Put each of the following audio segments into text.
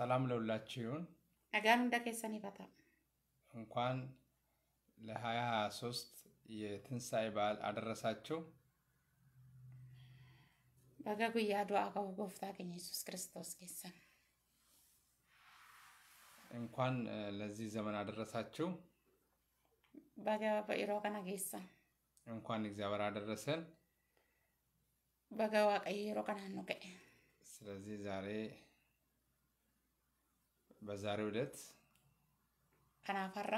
ሰላም ለሁላችሁ ይሁን። አጋር እንደከሰን ይፈታል። እንኳን ለ 223 የትንሣኤ በዓል አደረሳችሁ። በጋ ጉያ አቀው ጎፍታ ገኘ ኢየሱስ ክርስቶስ ጌሰን እንኳን ለዚህ ዘመን አደረሳችሁ። በጋ በኢሮ ቀና ጌሰን እንኳን እግዚአብሔር አደረሰን። በጋ ዋቀይ ኢሮ ቀና ነው። ስለዚህ ዛሬ በዛሬው ዕለት ከናፈራ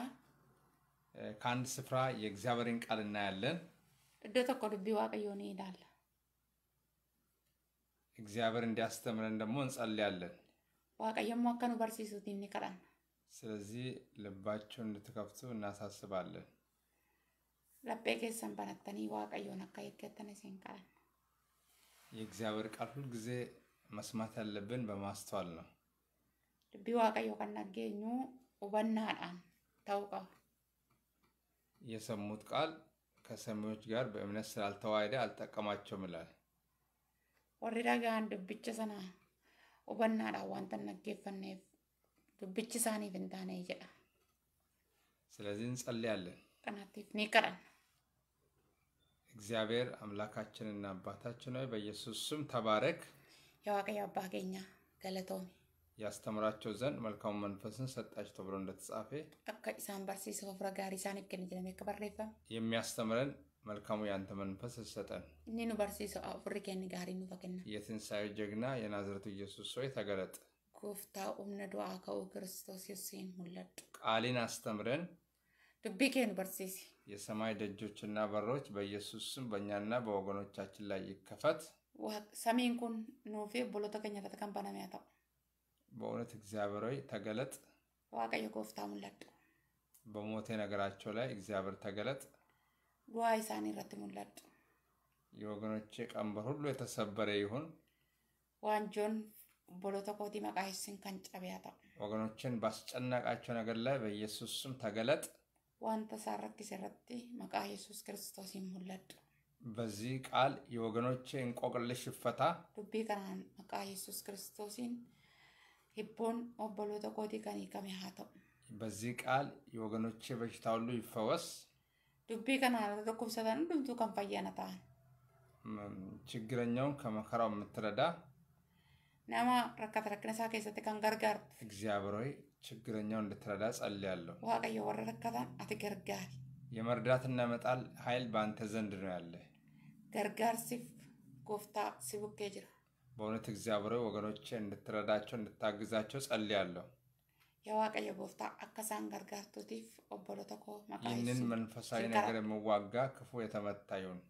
ከአንድ ስፍራ የእግዚአብሔርን ቃል እናያለን። እዶ ተኮ ዱቢ ዋቀዮ ይሄዳል። እግዚአብሔር እንዲያስተምረን ደግሞ እንጸልያለን። ዋቀየም ዋከኑ በርሲሱት ይንቀራል። ስለዚህ ልባቸውን እንድትከፍቱ እናሳስባለን። ለቤ ጌሰን በነተኒ ዋቀዮን አካ የገተነ ሲንቀራል። የእግዚአብሔር ቃል ሁልጊዜ መስማት ያለብን በማስተዋል ነው። dubbii waaqayyoo kan dhageenyu hubannaadhaan ta'uu qaba። የሰሙት ቃል ከሰሚዎች ጋር በእምነት ስላልተዋሃደ አልጠቀማቸውም ይላል። ወሪ ዳጋን ዱብቻ ሰና ሁበናadhaan wanta naggeeffanneef dubbichi isaaniif hin taane jedha። ስለዚህ እንጸልያለን። ቀናቲፍ ኒቀረን እግዚአብሔር አምላካችንና አባታችን ሆይ በኢየሱስ ስም ተባረክ። የዋቀ አባ ገኛ ያስተምራቸው ዘንድ መልካሙ መንፈስን ሰጣቸው ተብሎ እንደተጻፈ አካ ኢሳን በርሲስ ሆፍረ ኢሳን ይገኝ ጀለሜ ከበሬፈ የሚያስተምረን መልካሙ ያንተ መንፈስ ሰጠን። እኔ ኑ በርሲስ ጋሪ ኑ ፈቅና ጀግና የናዝረቱ ኢየሱስ ሆይ ተገለጥ። ኩፍታ ኡምነ ዱዓ ከኡ ክርስቶስ የሱን ሙለድ ቃሊን አስተምረን ዱቢኬን በርሲስ የሰማይ ደጆችና በሮች በኢየሱስ ስም በእኛና በወገኖቻችን ላይ ይከፈት። ሰሜን ኩን ኑፊ ቦሎተከኛ ተተከንባነሚያ ታው በእውነት እግዚአብሔር ሆይ ተገለጥ። ዋቀዮ ጎፍታ ሙለጡ በሞቴ ነገራቸው ላይ እግዚአብሔር ተገለጥ። ጉዋ ኢሳኒ ረት ሙለጡ የወገኖቼ ቀንበር ሁሉ የተሰበረ ይሁን። ዋንጆን ቦሎተ ኮቲ መቃሂስን ከንጨቢያ ተው ወገኖችን ባስጨነቃቸው ነገር ላይ በኢየሱስ ስም ተገለጥ። ዋን ተሳረክ ስረቲ መቃ ኢየሱስ ክርስቶስ ይሙለጡ በዚህ ቃል የወገኖቼ እንቆቅልሽ ይፈታ። ዱቤ ከናን መቃ ኢየሱስ ክርስቶስን ሂቦን ኦቦሎ ተቆቲ ከን ሂikame haa ta'u በዚህ ቃል የወገኖቼ በሽታ ሁሉ ይፈወስ ዱቤ ከናን lakkoofsatan hundumtu kan fayyaana ta'an ችግረኛውን ከመከራው የምትረዳ nama rakkata rakkina isaa keessatti kan gargaartu እግዚአብሔር ሆይ ችግረኛውን እንድትረዳ ጸልያለሁ። waaqayyo warra rakkatan ati gargaari የመርዳትና መጣል ኃይል በአንተ ዘንድ ነው ያለ። gargaarsiif gooftaa si bukkee jira. በእውነት እግዚአብሔር ወገኖቼ እንድትረዳቸው እንድታግዛቸው ጸልያለሁ። ይህንን መንፈሳዊ ነገር የምዋጋ ክፉ የተመታ ይሁን።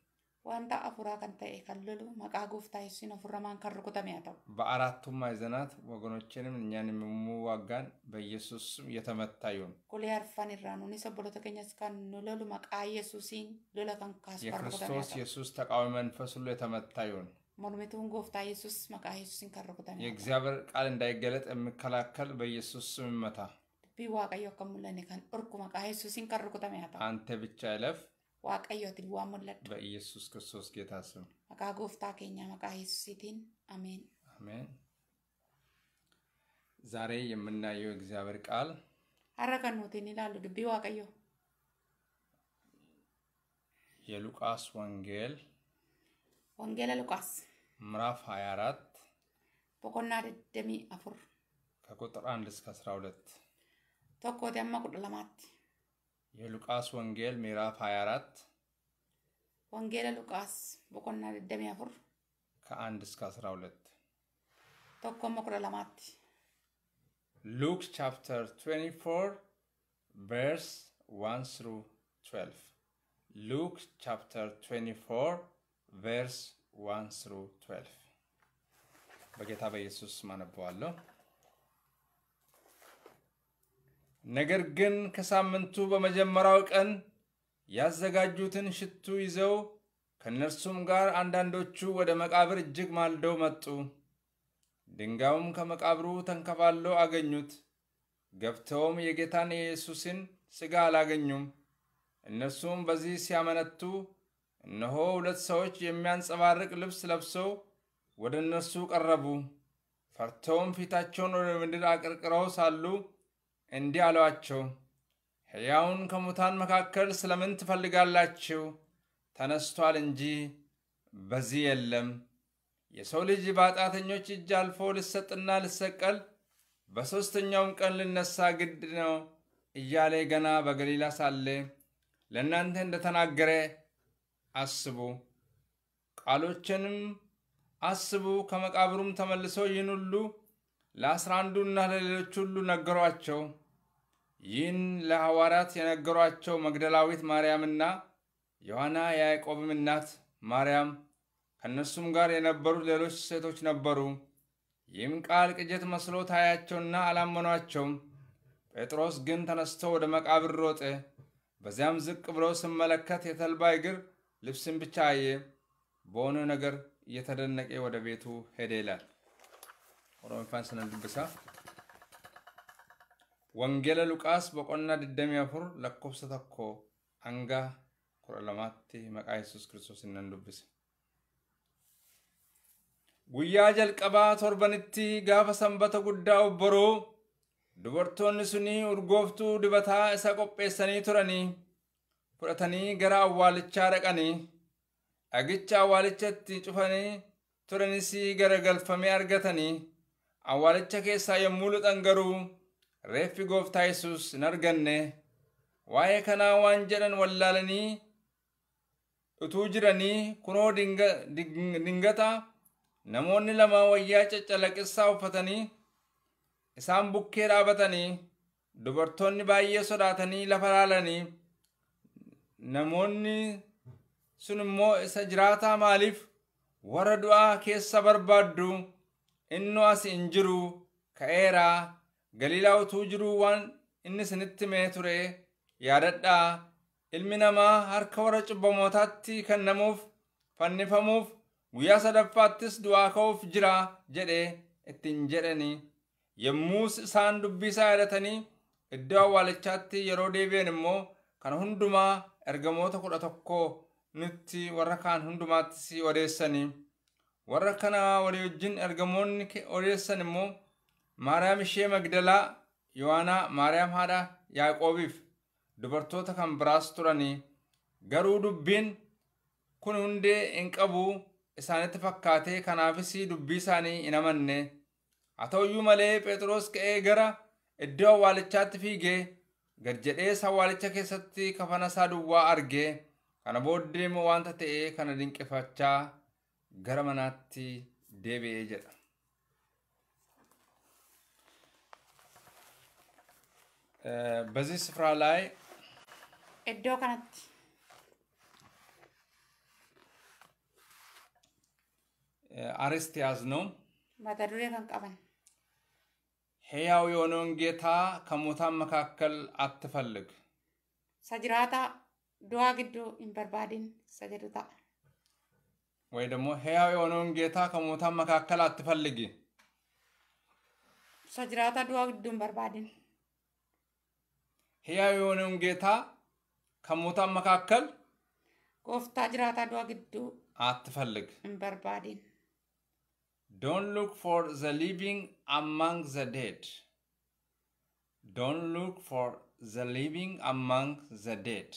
ዋንታ አፉራ ከንተ ከልሉ መቃ ጉፍታ ይሲን ኦፍረማን ከር ተሚያተው ያተው በአራቱም ማዕዘናት ወገኖችንም እኛን የምዋጋን በኢየሱስ ስም የተመታ ይሁን። ኩሌ አርፋን ይራኑ ኒሰ ሰቦሎተ ከኛስ ካን ኑለሉ መቃ ኢየሱሲን ሎለ ከን የክርስቶስ ኢየሱስ ተቃዋሚ መንፈስ ሁሉ የተመታ ይሁን። ሞርሜቱን ጎፍታ ኢየሱስ መቃ ኢየሱስን ከረኩታ የእግዚአብሔር ቃል እንዳይገለጥ የምከላከል በኢየሱስ ስም መታ ዱቢ ዋቀዮ ከሙለኔ ከን እርኩ መቃ ኢየሱስ ከረኩታ ያታ አንተ ብቻ እለፍ። ዋቀዮትን ዋ ሙለድ በኢየሱስ ክርስቶስ ጌታ ስም መቃ ጎፍታ ከኛ መቃ ኢየሱስ ይቲን አሜን አሜን። ዛሬ የምናየው እግዚአብሔር ቃል አረከኑትን ይላሉ ዱቢ ዋቀዮ የሉቃስ ወንጌል ወንጌለ ሉቃስ ምዕራፍ 24 ቦቆና ደደሚ አፉር ከቁጥር 1 እስከ 12 ቶኮ ደማ ቁጥር የሉቃስ ወንጌል ምዕራፍ 24 ወንጌል ሉቃስ ቦቆና ደደሚ አፉር ከ1 እስከ 12 ቶኮ መቁረ ለማት ቻፕተር 24 ቨርስ 1 ስሩ 12 ሉክስ ቻፕተር 24 ቨርስ ዋን በጌታ በኢየሱስ ማነበዋለሁ። ነገር ግን ከሳምንቱ በመጀመሪያው ቀን ያዘጋጁትን ሽቱ ይዘው ከእነርሱም ጋር አንዳንዶቹ ወደ መቃብር እጅግ ማልደው መጡ። ድንጋዩም ከመቃብሩ ተንከባሎ አገኙት። ገብተውም የጌታን የኢየሱስን ሥጋ አላገኙም። እነርሱም በዚህ ሲያመነቱ እነሆ ሁለት ሰዎች የሚያንጸባርቅ ልብስ ለብሰው ወደ እነርሱ ቀረቡ። ፈርተውም ፊታቸውን ወደ ምድር አቅርቅረው ሳሉ እንዲህ አሏቸው፣ ሕያውን ከሙታን መካከል ስለምን ትፈልጋላችሁ? ተነስቷል እንጂ በዚህ የለም። የሰው ልጅ በኃጢአተኞች እጅ አልፎ ልሰጥና ልሰቀል በሦስተኛውም ቀን ልነሳ ግድ ነው እያለ ገና በገሊላ ሳለ ለእናንተ እንደተናገረ አስቡ፣ ቃሎችንም አስቡ። ከመቃብሩም ተመልሰው ይህን ሁሉ ለአስራ አንዱና ለሌሎች ሁሉ ነገሯቸው። ይህን ለሐዋርያት የነገሯቸው መግደላዊት ማርያምና ዮሐና የያዕቆብም እናት ማርያም ከእነሱም ጋር የነበሩ ሌሎች ሴቶች ነበሩ። ይህም ቃል ቅጀት መስሎ ታያቸውና አላመኗቸውም። ጴጥሮስ ግን ተነስቶ ወደ መቃብር ሮጠ። በዚያም ዝቅ ብሎ ስመለከት የተልባ እግር Libsiin bichaayee boonuu nagarri iyyaa danaqee wada beekuu heedaelar. Wangeelaa Lukaas boqonnaa 24 lakkoofsa tokko hanga kudhan lamaatti maqaa Iyyeesuus Kiristoos in dubbisa. Guyyaa jalqabaa torbanitti gaafa sanbata guddaa obboroo dubartoonni sunii urgooftuu dibataa isa qopheessanii turanii fudhatanii gara awwaalichaa dhaqanii dhagicha itti cufanii turanis galfamee argatanii awwaalicha keessaa yommuu luxan garuu reeffi gooftaa yesus hin arganne waa'ee kanaa waan jedhan wallaalanii utuu jiranii kunoo dingata namoonni lama wayyaa caccalaqissaa uffatanii isaan bukkee dhaabatanii dubartoonni baay'ee sodaatanii lafa laalanii namoonni sun immoo isa jiraataa maaliif warra du'aa keessa barbaaddu innoo as hin jiru ka'eeraa galiilaa utuu jiruu waan inni isinitti mee ture yaadadhaa ilmi namaa harka warra cubbamootaatti kennamuuf fannifamuuf guyyaa sadaffaattis du'aa ka'uuf jira jedhe ittiin jedhani yommus isaan dubbisaa yadatanii iddoo awwaalichaatti yeroo deebi'an immoo kan hundumaa ergamoota kudha tokko nutti warra kaan hundumaati si odeessanii warra kana walii wajjin ergamoonni odeessan immoo maariyaam ishee magdalaa yohaanaa maariyaam haadha yaaqoobiif dubartoota kan biraas turanii garuu dubbiin kun hundee hin qabu isaanitti fakkaatee kanaafis dubbii isaanii hin amanne haa ta'uyyuu malee phexros ka'ee gara iddoo awwaalichaatti fiigee gad garjedhee sawwaalicha keessatti kafana isaa duwwaa argee kana booddee immoo wanta ta'ee kana dinqifachaa gara manaatti deebi'ee jedha. Bazii በዚህ laayi. Iddoo kanatti. Aristi አርስት Mata duree kan qaban. ሕያው የሆነውን ጌታ ከሙታን መካከል አትፈልግ። ሰጅራታ ድዋ ግዱ ኢንበርባዲን ሰጀዱታ ወይ ደግሞ ሕያው የሆነውን ጌታ ከሙታን መካከል አትፈልጊ። ሰጅራታ ድዋ ግዱ ኢንበርባዲን ሕያው የሆነውን ጌታ ከሙታን መካከል ጎፍታ ጅራታ ድዋ ግዶ አትፈልግ ኢንበርባዲን Don't look for the living among the dead. Don't look for the living among the dead.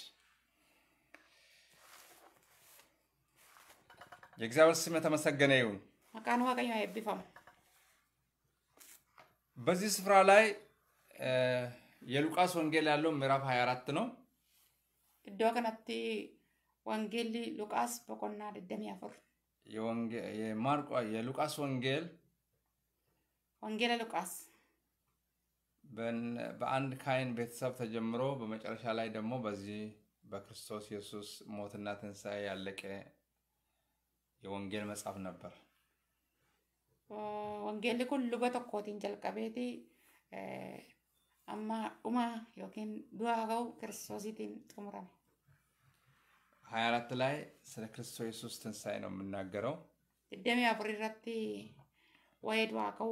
የእግዚአብሔር ስም የተመሰገነ ይሁን። በዚህ ስፍራ ላይ የሉቃስ ወንጌል ያለው ምዕራፍ 24 ነው። እዶ ከናቲ ወንጌል ሉቃስ በቆና ደደሚ የሉቃስ ወንጌል ወንጌለ ሉቃስ በአንድ ካይን ቤተሰብ ተጀምሮ በመጨረሻ ላይ ደግሞ በዚህ በክርስቶስ ኢየሱስ ሞትና ትንሣኤ ያለቀ የወንጌል መጽሐፍ ነበር። ወንጌል ኩሉ በተኮቲን ጀልቀቤቲ አማ ኡማ ዮኪን ዱዋ ገው ክርስቶሲቲን ጥሙረመ 24 ላይ ስለ ክርስቶስ የሱስ ትንሳኤ ነው የምናገረው። ድደሚ አፍሪ ረቲ ወይድ ዋቀው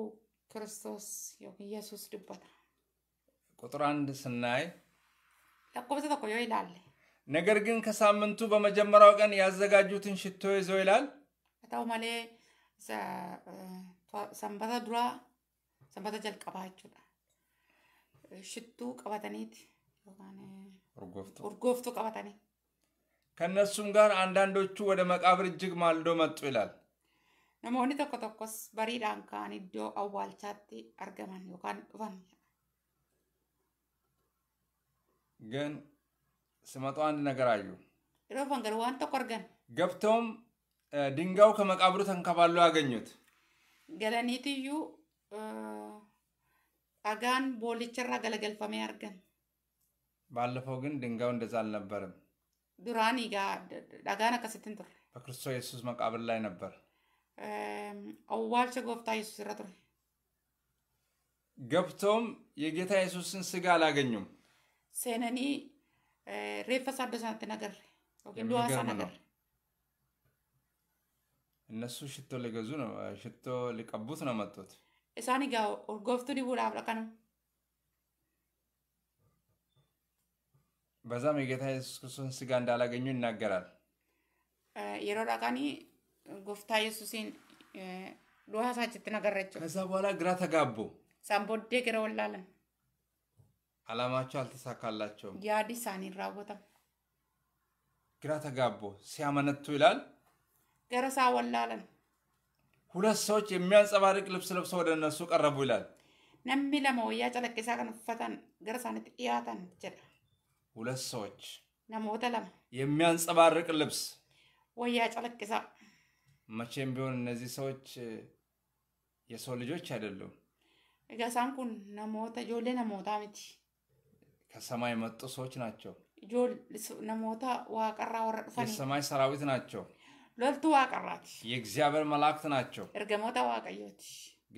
ክርስቶስ ኢየሱስ ድበታ ቁጥር አንድ ስናይ ለቁብዝ ተቆዮ ይላል። ነገር ግን ከሳምንቱ በመጀመሪያው ቀን ያዘጋጁትን ሽቶ ይዘው ይላል ታው ማሌ ሰንበተ ዱራ ሰንበተ ጀልቀባችሁ ሽቱ ቀበተኒት ርጎፍቱ ቀበተኒት ከነሱም ጋር አንዳንዶቹ ወደ መቃብር እጅግ ማልዶ መጡ ይላል። ነሞኒ ቶኮ ቶኮስ በሪዳን ካን ዶ አዋልቻቲ አርገማን ዮካን ዱፋን ግን ስመጡ አንድ ነገር አዩ። ሮፈንገር ዋን ቶኮ አርገን ገብተውም ድንጋው ከመቃብሩ ተንከባሎ ያገኙት ገለኒትዩ አጋን ቦሊችራ ገለገልፈሜ አርገን ባለፈው ግን ድንጋው እንደዛ አልነበርም። ዱራኒ ጋ ዳጋና ከስትን ቱር በክርስቶ ኢየሱስ መቃብር ላይ ነበር አዋልቸ ጎፍታ ኢየሱስ ረ ገብቶም የጌታ ኢየሱስን ስጋ አላገኙም ሴነኒ ሬፈሳ ነገር ዱዋሳ ነገር እነሱ ሽቶ ሊገዙ ነው ሽቶ ሊቀቡት ነው መጡት እሳኒ ጋ ጎፍቱ ዲቡላ አብረቀ ነው በዛም የጌታ የሱስ ክርስቶስን ስጋ እንዳላገኙ ይናገራል። የሮዳ ቃኒ ጎፍታ የሱሴን ዱሃሳችት ነገረችው። ከዛ በኋላ ግራ ተጋቡ። ሳምቦዴ ገረ ወላለን አላማቸው አልተሳካላቸውም። ያዲ ሳኒ ግራ ተጋቦ ሲያመነቱ ይላል ገረሳ ወላለን ሁለት ሰዎች የሚያንጸባርቅ ልብስ ለብሰው ወደ እነሱ ቀረቡ ይላል። ነሚ ለመ ወያ ጨለቂሳ ከን ገረሳንት ኢያተን ሁለት ሰዎች ለሞተለም የሚያንጸባርቅ ልብስ ወያ ጨለቅሳ መቼም ቢሆን እነዚህ ሰዎች የሰው ልጆች አይደሉም። እገሳን ኩን ነሞተ ጆሌ ነሞታ ምቲ ከሰማይ መጡ ሰዎች ናቸው። ነሞታ ዋቀራ ወረ የሰማይ ሰራዊት ናቸው። ሎልቱ ዋቀራት የእግዚአብሔር መላእክት ናቸው። እርገሞተ ዋቀዮት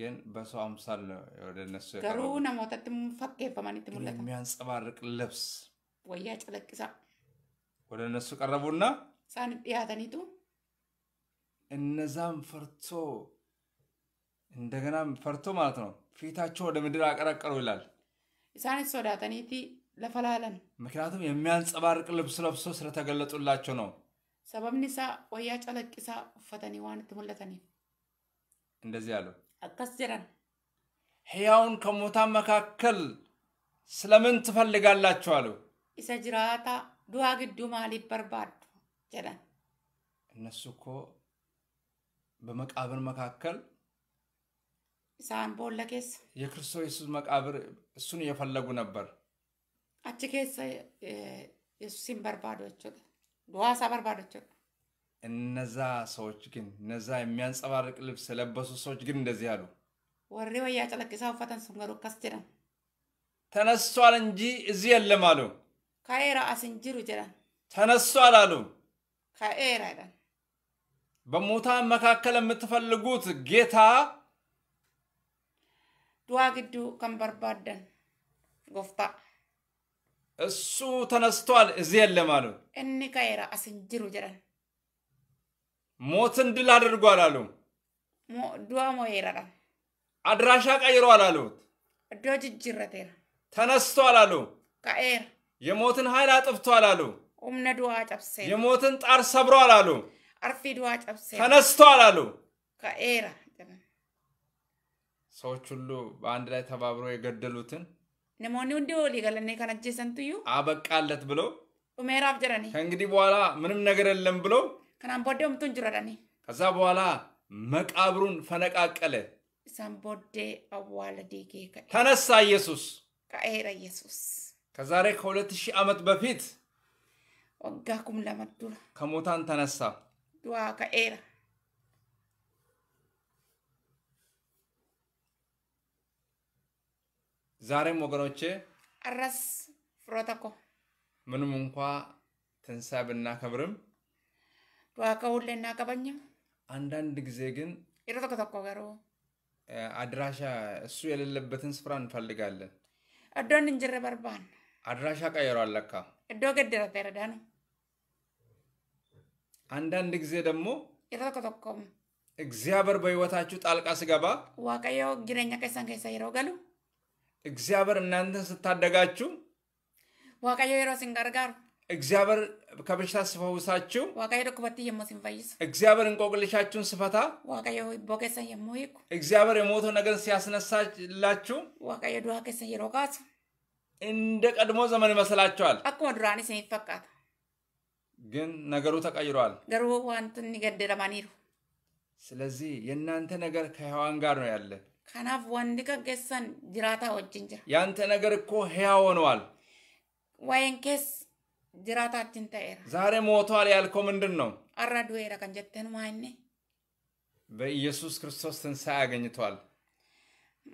ግን በሰው አምሳል ነው ወደ እነሱ ገሩ ነሞተት ፈቄ በማን የሚያንጸባርቅ ልብስ ወያ ጨለቅሳ ወደ እነሱ ቀረቡና ሳንት ዲያተኒቱ እነዛም ፈርቶ እንደገናም ፈርቶ ማለት ነው ፊታቸው ወደ ምድር አቀረቀሩ ይላል። ሳን ሶዳተኒቲ ለፈላለን ምክንያቱም የሚያንጸባርቅ ልብስ ለብሶ ስለተገለጡላቸው ነው። ሰበብኒሳ ወያ ጨለቅሳ ኡፈተኒ ዋን ትሙለተኒ እንደዚህ አሉ። አካስ ጀረን ሕያውን ከሞታ መካከል ስለምን ትፈልጋላችሁ አሉ። isa jiraataa du'aa gidduu maaliif barbaaddu jedhan እነሱ እኮ በመቃብር መካከል ኢሳን ቦላ ኬስ የክርስቶስ ኢየሱስ መቃብር እሱን እየፈለጉ ነበር። አች ኬሰ ኢየሱስን በርባዶ ጀቹudha ዱዋሳ እነዛ ሰዎች ግን እነዛ የሚያንጸባርቅ ልብስ የለበሱ ሰዎች ግን እንደዚህ አሉ። ወሬ ወያ ጨለቅሳ ውፈተን ሱን ገሩ ተነስቷል እንጂ እዚህ የለም አሉ። Ka'eera as hin jiru jedhan. ተነሱ አላሉ። ከኤራ ይላል። በሙታን መካከል የምትፈልጉት ጌታ ዱዋ ግዱ ከንበርባደን ጎፍታ እሱ ተነስቷል፣ እዚህ የለም አሉ። እኒ ከኤራ አስንጅሩ ጀደን ሞትን ድል አድርጓል አሉ። ዱዋ ሞየራል አድራሻ ቀይሯል አሉት። እዶ ጅጅረቴራ ተነስቷል አሉ። ከኤራ የሞትን ኃይል አጥፍቷል አሉ። ኡምነ ዱዋ ጨብሴ የሞትን ጣር ሰብሯል አሉ። አርፊ ዱዋ ጨብሴ ተነስቷል አሉ። ከኤራ ሰዎች ሁሉ በአንድ ላይ ተባብሮ የገደሉትን ነሞኒ ሁንዲ ወሊ ከነጀ ሰንትዩ አበቃለት ብሎ ኡሜራፍ ጀረኒ ከእንግዲህ በኋላ ምንም ነገር የለም ብሎ ከናን ቦዴ ኡምቱን ጅረዳኒ ከዛ በኋላ መቃብሩን ፈነቃቀለ። ኢሳን አዋለዴ ተነሳ ኢየሱስ ከኤረ ኢየሱስ ከዛሬ ከሁለት ሺህ ዓመት በፊት ወጋ ኩም ለመዱራ ከሙታን ተነሳ ዱዓ ከኤራ ዛሬም ወገኖቼ አረስ ፍሮተኮ ምንም እንኳ ትንሳ ብናከብርም ዱዓ ከሁሌ እናቀበኝም አንዳንድ ጊዜ ግን ኢረ ገሮ አድራሻ እሱ የሌለበትን ስፍራ እንፈልጋለን። አዶን እንጅረ በርባን አድራሻ ቀይሯል። አለካ እዶ ገደረ ተረዳ ነው። አንዳንድ ጊዜ ደግሞ የተኮተኮም እግዚአብሔር በህይወታችሁ ጣልቃ ስገባ ዋቀዮ ጅረኛ ከሳን ከሳ የሮ ገሉ እግዚአብሔር እናንተን ስታደጋችሁ ዋቀዮ የሮ ሲንጋርጋሩ እግዚአብሔር ከበሽታ ስፈውሳችሁ ዋቀዮ ዶኩበት የሞ ሲንፈይስ እግዚአብሔር እንቆቅልሻችሁን ስፈታ ዋቀዮ ቦኬሳ የሞ ይኩ እግዚአብሔር የሞተ ነገር ሲያስነሳላችሁ ዋቀዮ ዱሃ ከሳ የሮ ካሱ እንደ ቀድሞ ዘመን ይመስላቸዋል አቁመ ዱራን ስን ይፈቃት ግን ነገሩ ተቀይሯል ገሩ ዋንትን ገደለማኒሩ ስለዚህ የእናንተ ነገር ከህዋን ጋር ነው ያለ ከናፍ ወንድ ከገሰን ጅራታ ወጅንጃ ያንተ ነገር እኮ ህያ ሆነዋል ወይን ኬስ ጅራታችን ተኤራ ዛሬ ሞቷል ያልከው ምንድን ነው አራዱ ኤራ ከንጀተን ማይኔ በኢየሱስ ክርስቶስ ትንሣኤ አገኝተዋል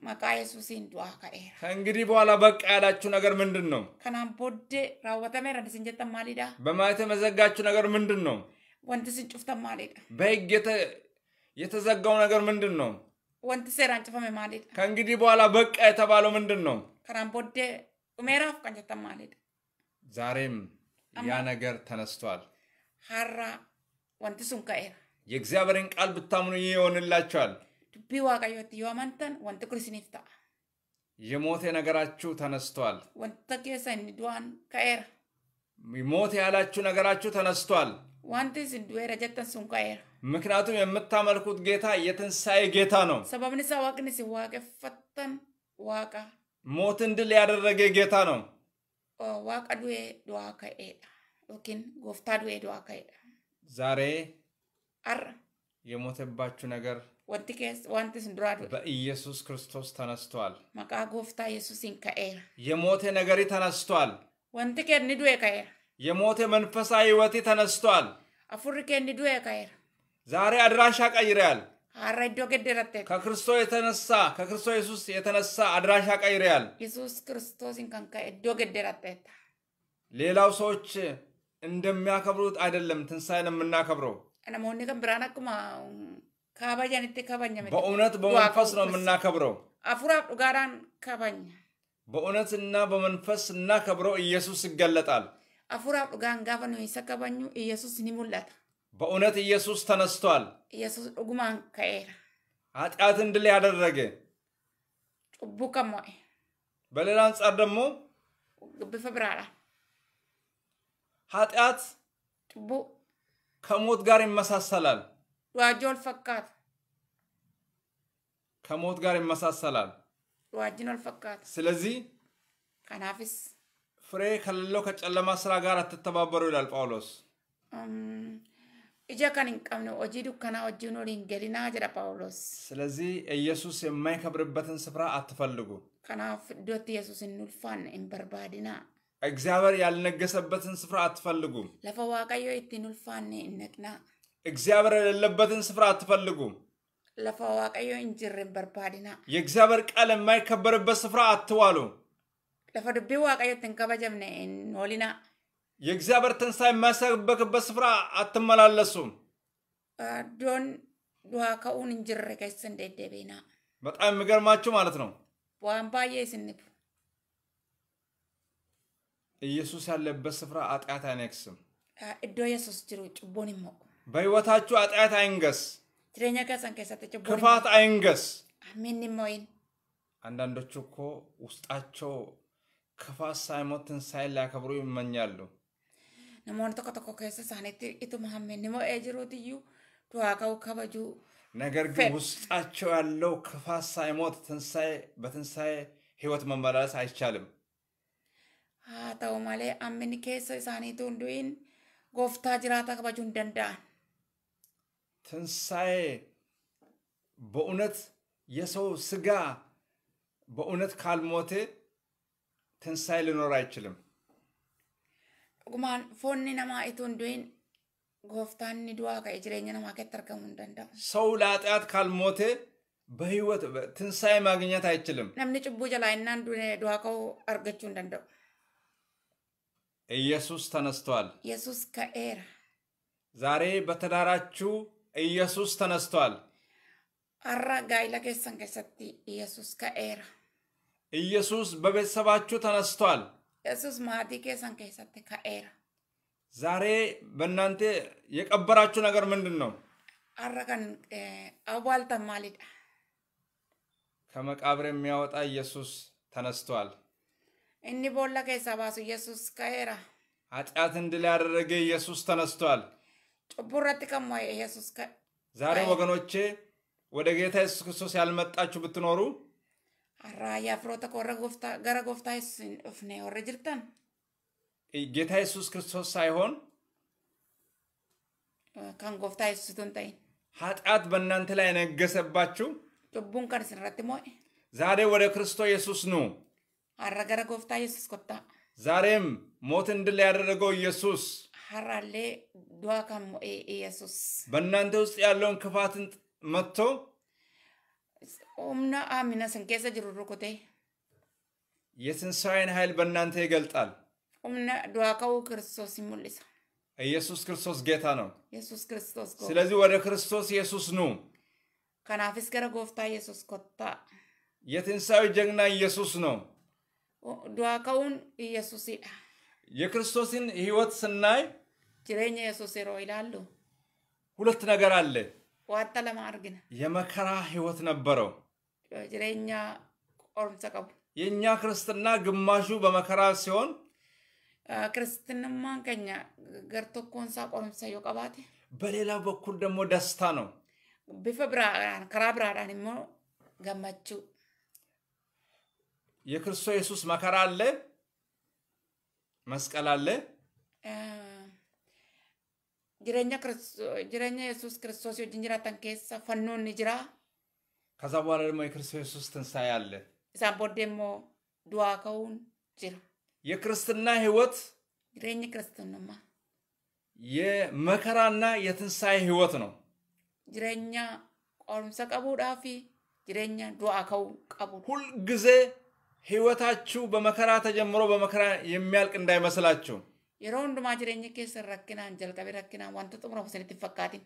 maqaa yesuusiin du'aa ka'eera. ከእንግዲህ በኋላ በቃ ያላችሁ ነገር ምንድን ነው? ከናን ቦዴ ራወተሜራ እንዲስን ጀተን ማሊዳ? በማየት የመዘጋችሁ ነገር ምንድን ነው? ወንቲ ጩፍተን ማሊዳ? በሕግ የተዘጋው ነገር ምንድን ነው? ወንቲ ሴራን ጭፈሜ ማሊዳ? ከእንግዲህ በኋላ በቃ የተባለው ምንድን ነው? ከናን ቦዴ ኡሜራፍ ቀን ማሊዳ? ዛሬም ያ ነገር ተነስቷል። ሀራ ወንቲ ሱን ከኤራ የእግዚአብሔርን ቃል ብታምኑ ይህ ይሆንላችኋል። ልቢ waaqayyotti yoo amantan wanti kun isiniif ta'a። ነገራችሁ ተነስቷል። ወንተ ኬሰ እኒ ዱአን ሞት ያላችሁ ነገራችሁ ተነስቷል። ዋንቲ እሲን ዱኤራ ጀተን ሱን ምክንያቱም የምታመልኩት ጌታ የትንሣኤ ጌታ ነው። ሰበብን ኢሳ waaqni isin waaqeffattan waaqa ሞትን ያደረገ ጌታ ነው። waaqa du'ee du'aa ka'eedha yookiin gooftaa du'ee du'aa ka'eedha። ዛሬ አር የሞተባችሁ ነገር Wanti wanti isin duraa du'e. Be'iyesus Kiristoos tanastu'al. Maqaa gooftaa Yesuusiin ka'eera. Yemootee nagarii tanastu'al. Wanti kenni du'e ka'eera. Yemootee መንፈሳዊ ሕይወቴ ተነስቷል። አፉሪ ኬኒ ዱኤ ከይር ዛሬ አድራሻ ቀይሬያል። ሀራ ኢዶ ገደረቴ ከክርስቶስ የተነሳ ከክርስቶስ ኢየሱስ የተነሳ አድራሻ ቀይሬያል። ኢየሱስ ክርስቶስን ከንከ ኢዶ ገደረቴታ ሌላው ሰዎች እንደሚያከብሩት አይደለም ትንሣኤን የምናከብረው ነሞኒ ከን ቢራን አኩማ ካባጃንቴ ካባኛ በእውነት በመንፈስ ነው የምናከብረው። አፉራፍ ዱጋራን ካባኛ በእውነትና በመንፈስ ስናከብረው ኢየሱስ ይገለጣል። አፉራፍ ዱጋን ጋፈ ነው ይሰከባኙ ኢየሱስ ይሙላታ። በእውነት ኢየሱስ ተነስቷል። ኢየሱስ ዱጉማን ከኤራ ኃጢአትን ድል ያደረገ ጩቡ ከሞ በሌላ አንጻር ደግሞ ብፈ ኃጢአት ጩቡ ከሞት ጋር ይመሳሰላል። ዋጆል ፈካት ከሞት ጋር ይመሳሰላል። ዋጅኖል ፈካት ስለዚህ ከናፊስ ፍሬ ከሌለው ከጨለማ ስራ ጋር አትተባበሩ ይላል ጳውሎስ። ija kan hin qabne hojii dukkanaa wajjin waliin gelinaa jedha Phaawulos. ስለዚህ ኢየሱስ የማይከብርበትን ስፍራ አትፈልጉ። kanaaf iddootti yesus hin ulfaanne hin barbaadinaa. እግዚአብሔር ያልነገሰበትን ስፍራ አትፈልጉ። lafa waaqayyo ittiin ulfaanne hin ነቅnaa. እግዚአብሔር የሌለበትን ስፍራ አትፈልጉ። ለፈዋቀዮ ዋቀዮ እንጅርን በርባድና የእግዚአብሔር ቃል የማይከበርበት ስፍራ አትዋሉ። ለፈ ዋቀዮ ትንከበጀምነ ኖሊና የእግዚአብሔር ትንሣኤ የማይሰበክበት ስፍራ አትመላለሱ። ዶን ዱሃ ከኡን እንጅር ከስ እንደደቤና በጣም የሚገርማችሁ ማለት ነው። ዋንባዬ ስንብ ኢየሱስ ያለበት ስፍራ ኃጢአት አይነክስም። እዶ ኢየሱስ ጅሩ ጭቦን ይሞቁ በህይወታችሁ አጥያት አይንገስ ክፋት አይንገስ አሜን እኮ ውስጣቸው ክፋት ሳይሞት ትንሳኤን ሊያከብሩ ይመኛሉ ነገር ግን ውስጣቸው ያለው ክፋት ሳይሞት ትንሳኤ ህይወት መመላለስ አይቻልም አታው ማለ አምን ጎፍታ ጅራታ ከበጁን ደንዳን ትንሣኤ በእውነት የሰው ስጋ በእውነት ካልሞተ ትንሣኤ ልኖር አይችልም። ጉማን ፎኒ ነማ ኢቱን ዱን ጎፍታኒ ድዋ ከእጅረኛ ነማ ከተርከሙ እንደንዳ ሰው ለአጢአት ካልሞተ በህይወት ትንሣኤ ማግኘት አይችልም። ነምን ጭቡ ጀላ እናንዱ ድዋ ከው አርገችው እንደንደው ኢየሱስ ተነስተዋል። ኢየሱስ ከኤር ዛሬ በተዳራችሁ ኢየሱስ ተነስቷል። አራ ጋይላ ጌሰን ገሰቲ ኢየሱስ ከኤራ ኢየሱስ በቤተሰባችሁ ተነስቷል። ኢየሱስ ማዲ ጌሰን ገሰቲ ከኤራ ዛሬ በእናንተ የቀበራችሁ ነገር ምንድን ነው? አረጋን አዋልተ ማሊዳ ከመቃብር የሚያወጣ ኢየሱስ ተነስቷል። እኒ ቦላ ከሰባሱ ኢየሱስ ከኤራ ኃጢአትን ድል ያደረገ ኢየሱስ ተነስቷል። ጭቡ ረቲ ከሞ የሱስ ዛሬ ወገኖቼ ወደ ጌታ ኢየሱስ ክርስቶስ ያልመጣችሁ ብትኖሩ አራ ፍሮተ ገረ ጎፍታ ኡፍኔ ወረ ጅርተን ጌታ ኢየሱስ ክርስቶስ ሳይሆን ከን ጎፍታ ኢየሱስቱን ጠይን ኃጢአት በእናንተ ላይ ነገሰባችሁ ጭቡን ቀን ስንረት ሞ ዛሬ ወደ ክርስቶስ ኢየሱስ ኑ አረ ገረ ጎፍታ ኢየሱስ ኮታ ዛሬም ሞት ድል ያደረገው ኢየሱስ ሀራሌ ዱዋካሞ ኢየሱስ በእናንተ ውስጥ ያለውን ክፋትን መጥቶ ኦምና አሚና ስንኬሰ ጅሩ ሩኩቴ የትንሣኤን ኃይል በእናንተ ይገልጣል። ኦምና ዱዋካው ክርስቶስ ይሙልሳ ኢየሱስ ክርስቶስ ጌታ ነው። ኢየሱስ ክርስቶስ ስለዚህ ወደ ክርስቶስ ኢየሱስ ኑ። ከናፊስ ገረ ጎፍታ ኢየሱስ ኮታ የትንሣኤው ጀግና ኢየሱስ ነው። ዱዋካውን ኢየሱስ ይዳ የክርስቶስን ህይወት ስናይ ጅረኛ የሶሴሮ ይላሉ። ሁለት ነገር አለ። ዋጣ ለማርግነ የመከራ ህይወት ነበረው። ጅረኛ ቆርምሰ ቀቡ። የእኛ ክርስትና ግማሹ በመከራ ሲሆን ክርስትንማን ከኛ ገር ቶኮንሳ ቆርምሰ ዮ በሌላ በኩል ደግሞ ደስታ ነው። ቢፈ ብራዳን ከራ ብራዳን ሞ ገመቹ የክርስቶስ ኢየሱስ መከራ አለ፣ መስቀል አለ፣ Jireenya jireenya Yesuus kiristoos wajjin jiraatan keessa fannoon ni jira. ከዛ በኋላ ደግሞ የክርስቶስ ኢየሱስ ትንሣኤ አለ። እዛም ቦዴ ደግሞ ዱዓ ከውን ጅራ የክርስትና ህይወት ጅሬኝ ክርስትንማ የመከራና የትንሣኤ ህይወት ነው። ጅሬኛ ቆርምሰ ቀቡዳፊ ጅሬኛ ዱዓ ከው ቀቡ ሁልጊዜ ህይወታችሁ በመከራ ተጀምሮ በመከራ የሚያልቅ እንዳይመስላችሁ yeroo hundumaa jireenya keessa rakkinaan jalqabee rakkinaan wanta xumuramu sanitti fakkaatin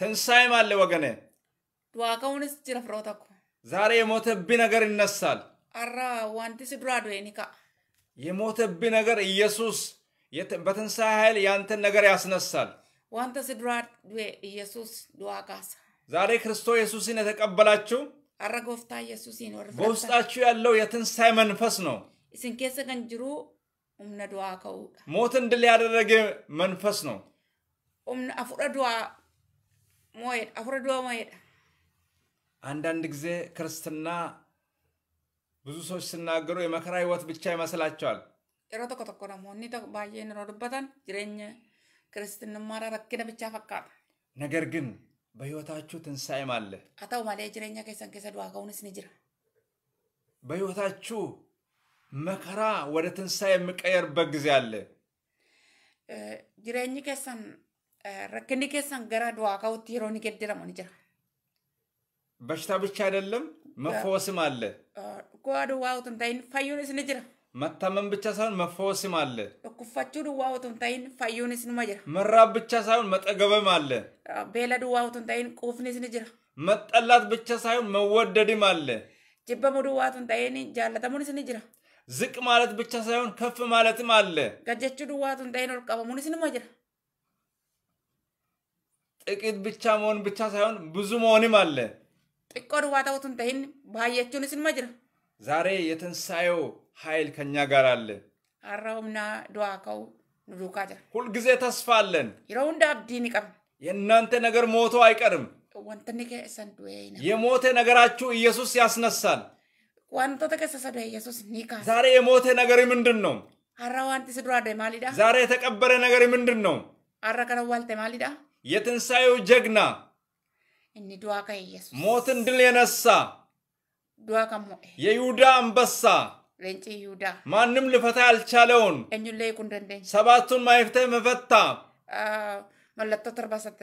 ትንሣኤ ማለ ወገኔ du'aa ka'uunis jira firoo takko ዛሬ የሞተብህ ነገር ይነሳል አራ ዋንቲስ ዱራ ዱኤኒ ካ የሞተብህ ነገር ኢየሱስ በትንሣኤ ኃይል ያንተን ነገር ያስነሳል ዋንተስ ዱራ ዱኤ ኢየሱስ ዱዋ ካሳ ዛሬ ክርስቶስ ኢየሱስን የተቀበላችሁ አረ ጎፍታ ኢየሱስን ወርፈ በውስጣችሁ ያለው የትንሣኤ መንፈስ ነው ኢስን ኬሰ ገንጅሩ humna du'aa ka'uudha. Mootin dil yaadadagee manfas no. Humna afura du'aa mooyedha. Afura du'aa mooyedha. አንዳንድ ጊዜ ክርስትና ብዙ ሰዎች ሲናገሩ የመከራ ህይወት ብቻ ይመስላቸዋል። yeroo tokko tokko namoonni baay'een yeroo dubbatan jireenya ክርስትንማራ ረክነ ብቻ fakkaata። ነገር ግን በህይወታችሁ ትንሣኤም አለ። haa ta'u malee jireenya keessan keessa du'aa ka'uunis ni jira። በህይወታችሁ መከራ ወደ ትንሣኤ የምቀየርበት ጊዜ አለ። ጅረኝ ከሰን ረክኒ ከሰን ገራ ድዋ ከውት የሮኒ ገደለሙ ጅራ በሽታ ብቻ አይደለም መፈወስም አለ። ጓዱ ዱዋውቱም ታይን ፈዩንስ ንጅራ መታመም ብቻ ሳይሆን መፈወስም አለ። ኩፋቹ ዱዋውቱም ታይን ፈዩንስ ንመጅራ መራብ ብቻ ሳይሆን መጠገብም አለ። ቤለ ዱዋውቱም ታይን ቁፍኒስ ንጅራ መጠላት ብቻ ሳይሆን መወደድም አለ። ጅበሙ ዱዋቱም ታይን ጃለተሙንስ ንጅራ ዝቅ ማለት ብቻ ሳይሆን ከፍ ማለትም አለ። ገጀቹ ድዋቱ እንዳይኖር ቀበሙን ስንማ ጅራ ጥቂት ብቻ መሆን ብቻ ሳይሆን ብዙ መሆንም አለ። ጥቆ ድዋታውቱ እንዳይን ባየቹን ስንማ ጅራ ዛሬ የትንሣኤው ኃይል ከእኛ ጋር አለ። አራውምና ዱዋካው ዱካ ጅራ ሁልጊዜ ተስፋ አለን። ይረውንዳ አብዲን ይቀር የእናንተ ነገር ሞቶ አይቀርም። ወንተን ከሰንዱ የሞተ ነገራችሁ ኢየሱስ ያስነሳል። ዋንቶተ ከሰ ሰደ ኢየሱስ ኒካ ዛሬ የሞተ ነገር ምንድን ነው? አራ ዋንቲ ስዱራደ ማሊዳ ዛሬ የተቀበረ ነገር ምንድን ነው? አራ ከነ ማሊዳ የትንሣኤው ጀግና እኒ ዱዋ ከኢየሱስ ሞትን ድል የነሳ ዱዋ ከሞ የይሁዳ አንበሳ ሬንጭ ይሁዳ ማንም ልፈታ ያልቻለውን እኙሌ ኩንደንደኝ ሰባቱን ማይፍተ መፈታ መለቶ ተርባሰተ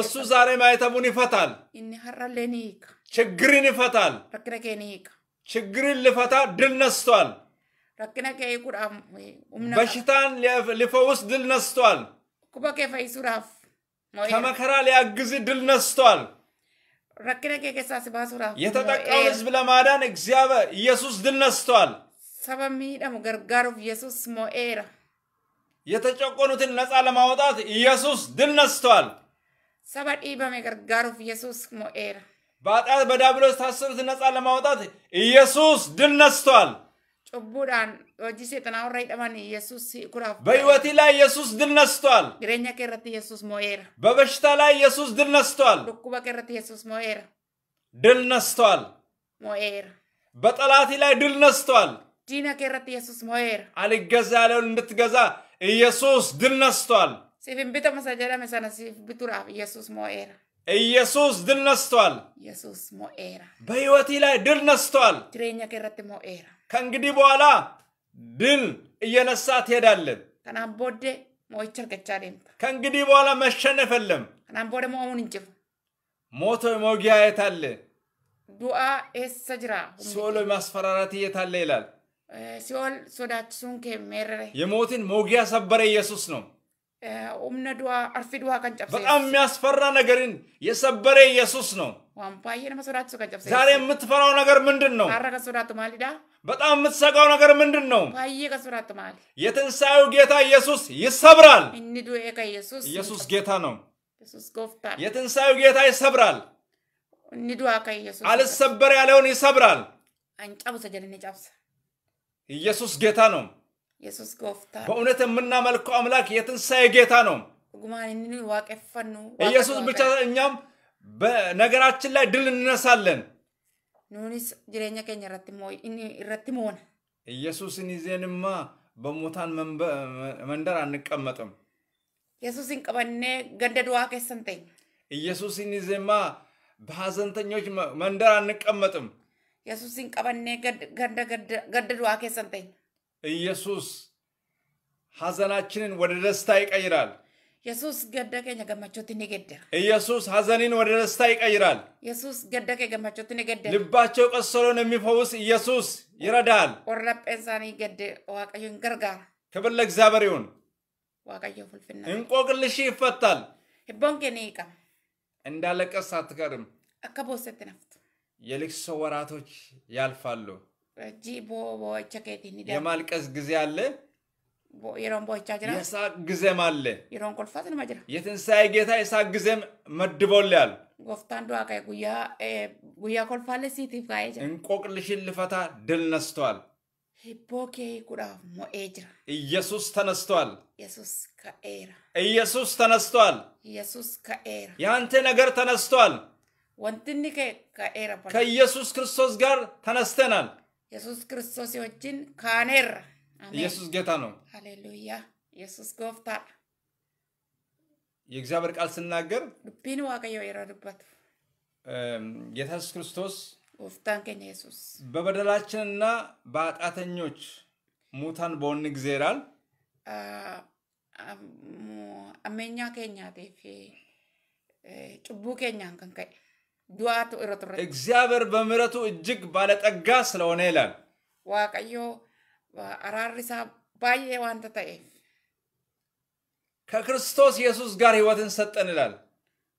እሱ ዛሬ ማይተቡን ይፈታል። እኒ ሀራሌኒክ ችግርን ይፈታል። ረክረኬኒክ ችግርን ልፈታ ድል ነስቷል። በሽታን ሊፈውስ ድል ነስቷል። ከመከራ ሊያግዝ ድል ነስቷል። የተጠቃው ህዝብ ለማዳን እግዚአብሔር ኢየሱስ ድል ነስቷል። የተጨቆኑትን ነፃ ለማውጣት ኢየሱስ ድል ነስቷል። ሰባ ዲበሜ ገርጋሩፍ ኢየሱስ ሞኤራ በአጣት በዳብሎስ ታሰሩት ነፃ ለማውጣት ኢየሱስ ድል ነስቷል። ጭቡዳን ወጂ ሴጠና ወራ ይጠማን ኢየሱስ ኩራፍ በህይወቴ ላይ ኢየሱስ ድል ነስቷል። ግረኛ ከረት ኢየሱስ ሞኤራ በበሽታ ላይ ኢየሱስ ድል ነስቷል። ዱኩባ ከረት ኢየሱስ ሞኤራ ድል ነስቷል። ሞኤራ በጠላቴ ላይ ድል ነስቷል። ዲና ከረት ኢየሱስ ሞኤራ አልገዛ ያለው እንድትገዛ ኢየሱስ ድል ነስቷል። ሲፍን ቢተ መሳጀዳ መሳና ሲፍ ቢቱራ ኢየሱስ ሞኤራ ኢየሱስ ድል ነስቷል። ኢየሱስ ሞኤራ በህይወቴ ላይ ድል ነስቷል። ትሬኛ ከረት ሞኤራ ከእንግዲህ በኋላ ድል እየነሳ ትሄዳለን። ከናቦዴ ቦዴ ሞይቸ ደምታ ከእንግዲህ በኋላ መሸነፍ የለም። ከናም ሞሙን እንጭፍ ሞቶ ሞጊያ የታለ አለ? ዱአ ኤሰ ጅራ ማስፈራራት እየታለ ይላል። ሲኦል ሶዳችሱን ከሜረረ የሞትን ሞጊያ ሰበረ ኢየሱስ ነው። humna du'aa arfi du'aa kan cabse በጣም የሚያስፈራ ነገርን የሰበረ ኢየሱስ ነው። waan baay'ee nama sodaachisu kan cabse ዛሬ የምትፈራው ነገር ምንድን ነው? har'a kan sodaattu maalidha? በጣም የምትሰጋው ነገር ምንድን ነው? baay'ee kan sodaattu maali? የትንሣኤው ጌታ ኢየሱስ ይሰብራል። inni du'ee kan yesus ኢየሱስ ጌታ ነው። yesus gooftaa የትንሣኤው ጌታ ይሰብራል። inni du'aa kan yesus አልሰበር ያለውን ይሰብራል። አንጫቡሰ ጀለን ጫብሰ ኢየሱስ ጌታ ነው። ኢየሱስ ጎፍታ በእውነት የምናመልከው አምላክ የትንሣኤ ጌታ ነው። ኢየሱስ ብቻ እኛም በነገራችን ላይ ድል እንነሳለን። ኑኒስ ጅሬኛ ኬኛ ኢረቲ ሞነ ኢየሱስን ይዘንማ በሙታን መንደር አንቀመጥም። ኢየሱስን ቀበኔ ገንደ ድዋ ኬሰን ኢየሱስን ይዘማ በሐዘንተኞች መንደር አንቀመጥም። ኢየሱስን ቀበኔ ገንደ ገደ ድዋ ኬሰን ኢየሱስ ሐዘናችንን ወደ ደስታ ይቀይራል። የሱስ ገደቀ ገማቾትን ይገደር። ኢየሱስ ሐዘኔን ወደ ደስታ ይቀይራል። ኢየሱስ ገደቀ ገማቾትን ይገደር። ልባቸው ቀሰሎን የሚፈውስ ኢየሱስ ይረዳል። ቆረጴዛን ይገድ ዋቀዩን ገርጋር ክብር ለእግዚአብሔር ይሁን። ዋቀዮ ፍልፍና እንቆቅልሽ ይፈታል። ህቦን ኬን ይቀም እንዳለቀስ አትቀርም። አከቦሰት ነፍቱ የልቅሶ ወራቶች ያልፋሉ። የማልቀስ ጊዜ አለ። የሮን ቦቻ ጅራ የሳቅ ጊዜም አለ። የትንሣኤ ጌታ የሳቅ ጊዜም መድቦልያል። ጎፍታን ዱዓ ካይ ጉያ ጉያ ኮልፋለ ሲቲፍ ካይ ጅራ እንቆቅልሽን ልፈታ ድል ነስቷል። ሂቦኬ ጉዳ ሞኤ ጅራ ኢየሱስ ተነስቷል። ኢየሱስ ከኤራ ኢየሱስ ተነስቷል። ኢየሱስ ከኤራ ያንተ ነገር ተነስቷል። ወንትኒ ከኤራ ከኢየሱስ ክርስቶስ ጋር ተነስተናል። ኢየሱስ ክርስቶስ ወጅን ካኔር ኢየሱስ ጌታ ነው። ሃሌሉያ ኢየሱስ ጎፍታ የእግዚአብሔር ቃል ስናገር ልቢን ዋቀየው ይረድበት ጌታ ኢየሱስ ክርስቶስ ጎፍታን ከኛ ኢየሱስ በበደላችንና በኃጢአተኞች ሙታን በሆን ጊዜ ይላል አመኛ ከኛ ቴፌ ጭቡ ከኛን ከንከይ ዱዋቱ irra እግዚአብሔር በምረቱ እጅግ ባለጠጋ ስለሆነ ይላል ዋቀዮ አራሪሳ ባዬ ዋንተ isaa ከክርስቶስ ኢየሱስ ጋር ህይወትን ሰጠን ይላል።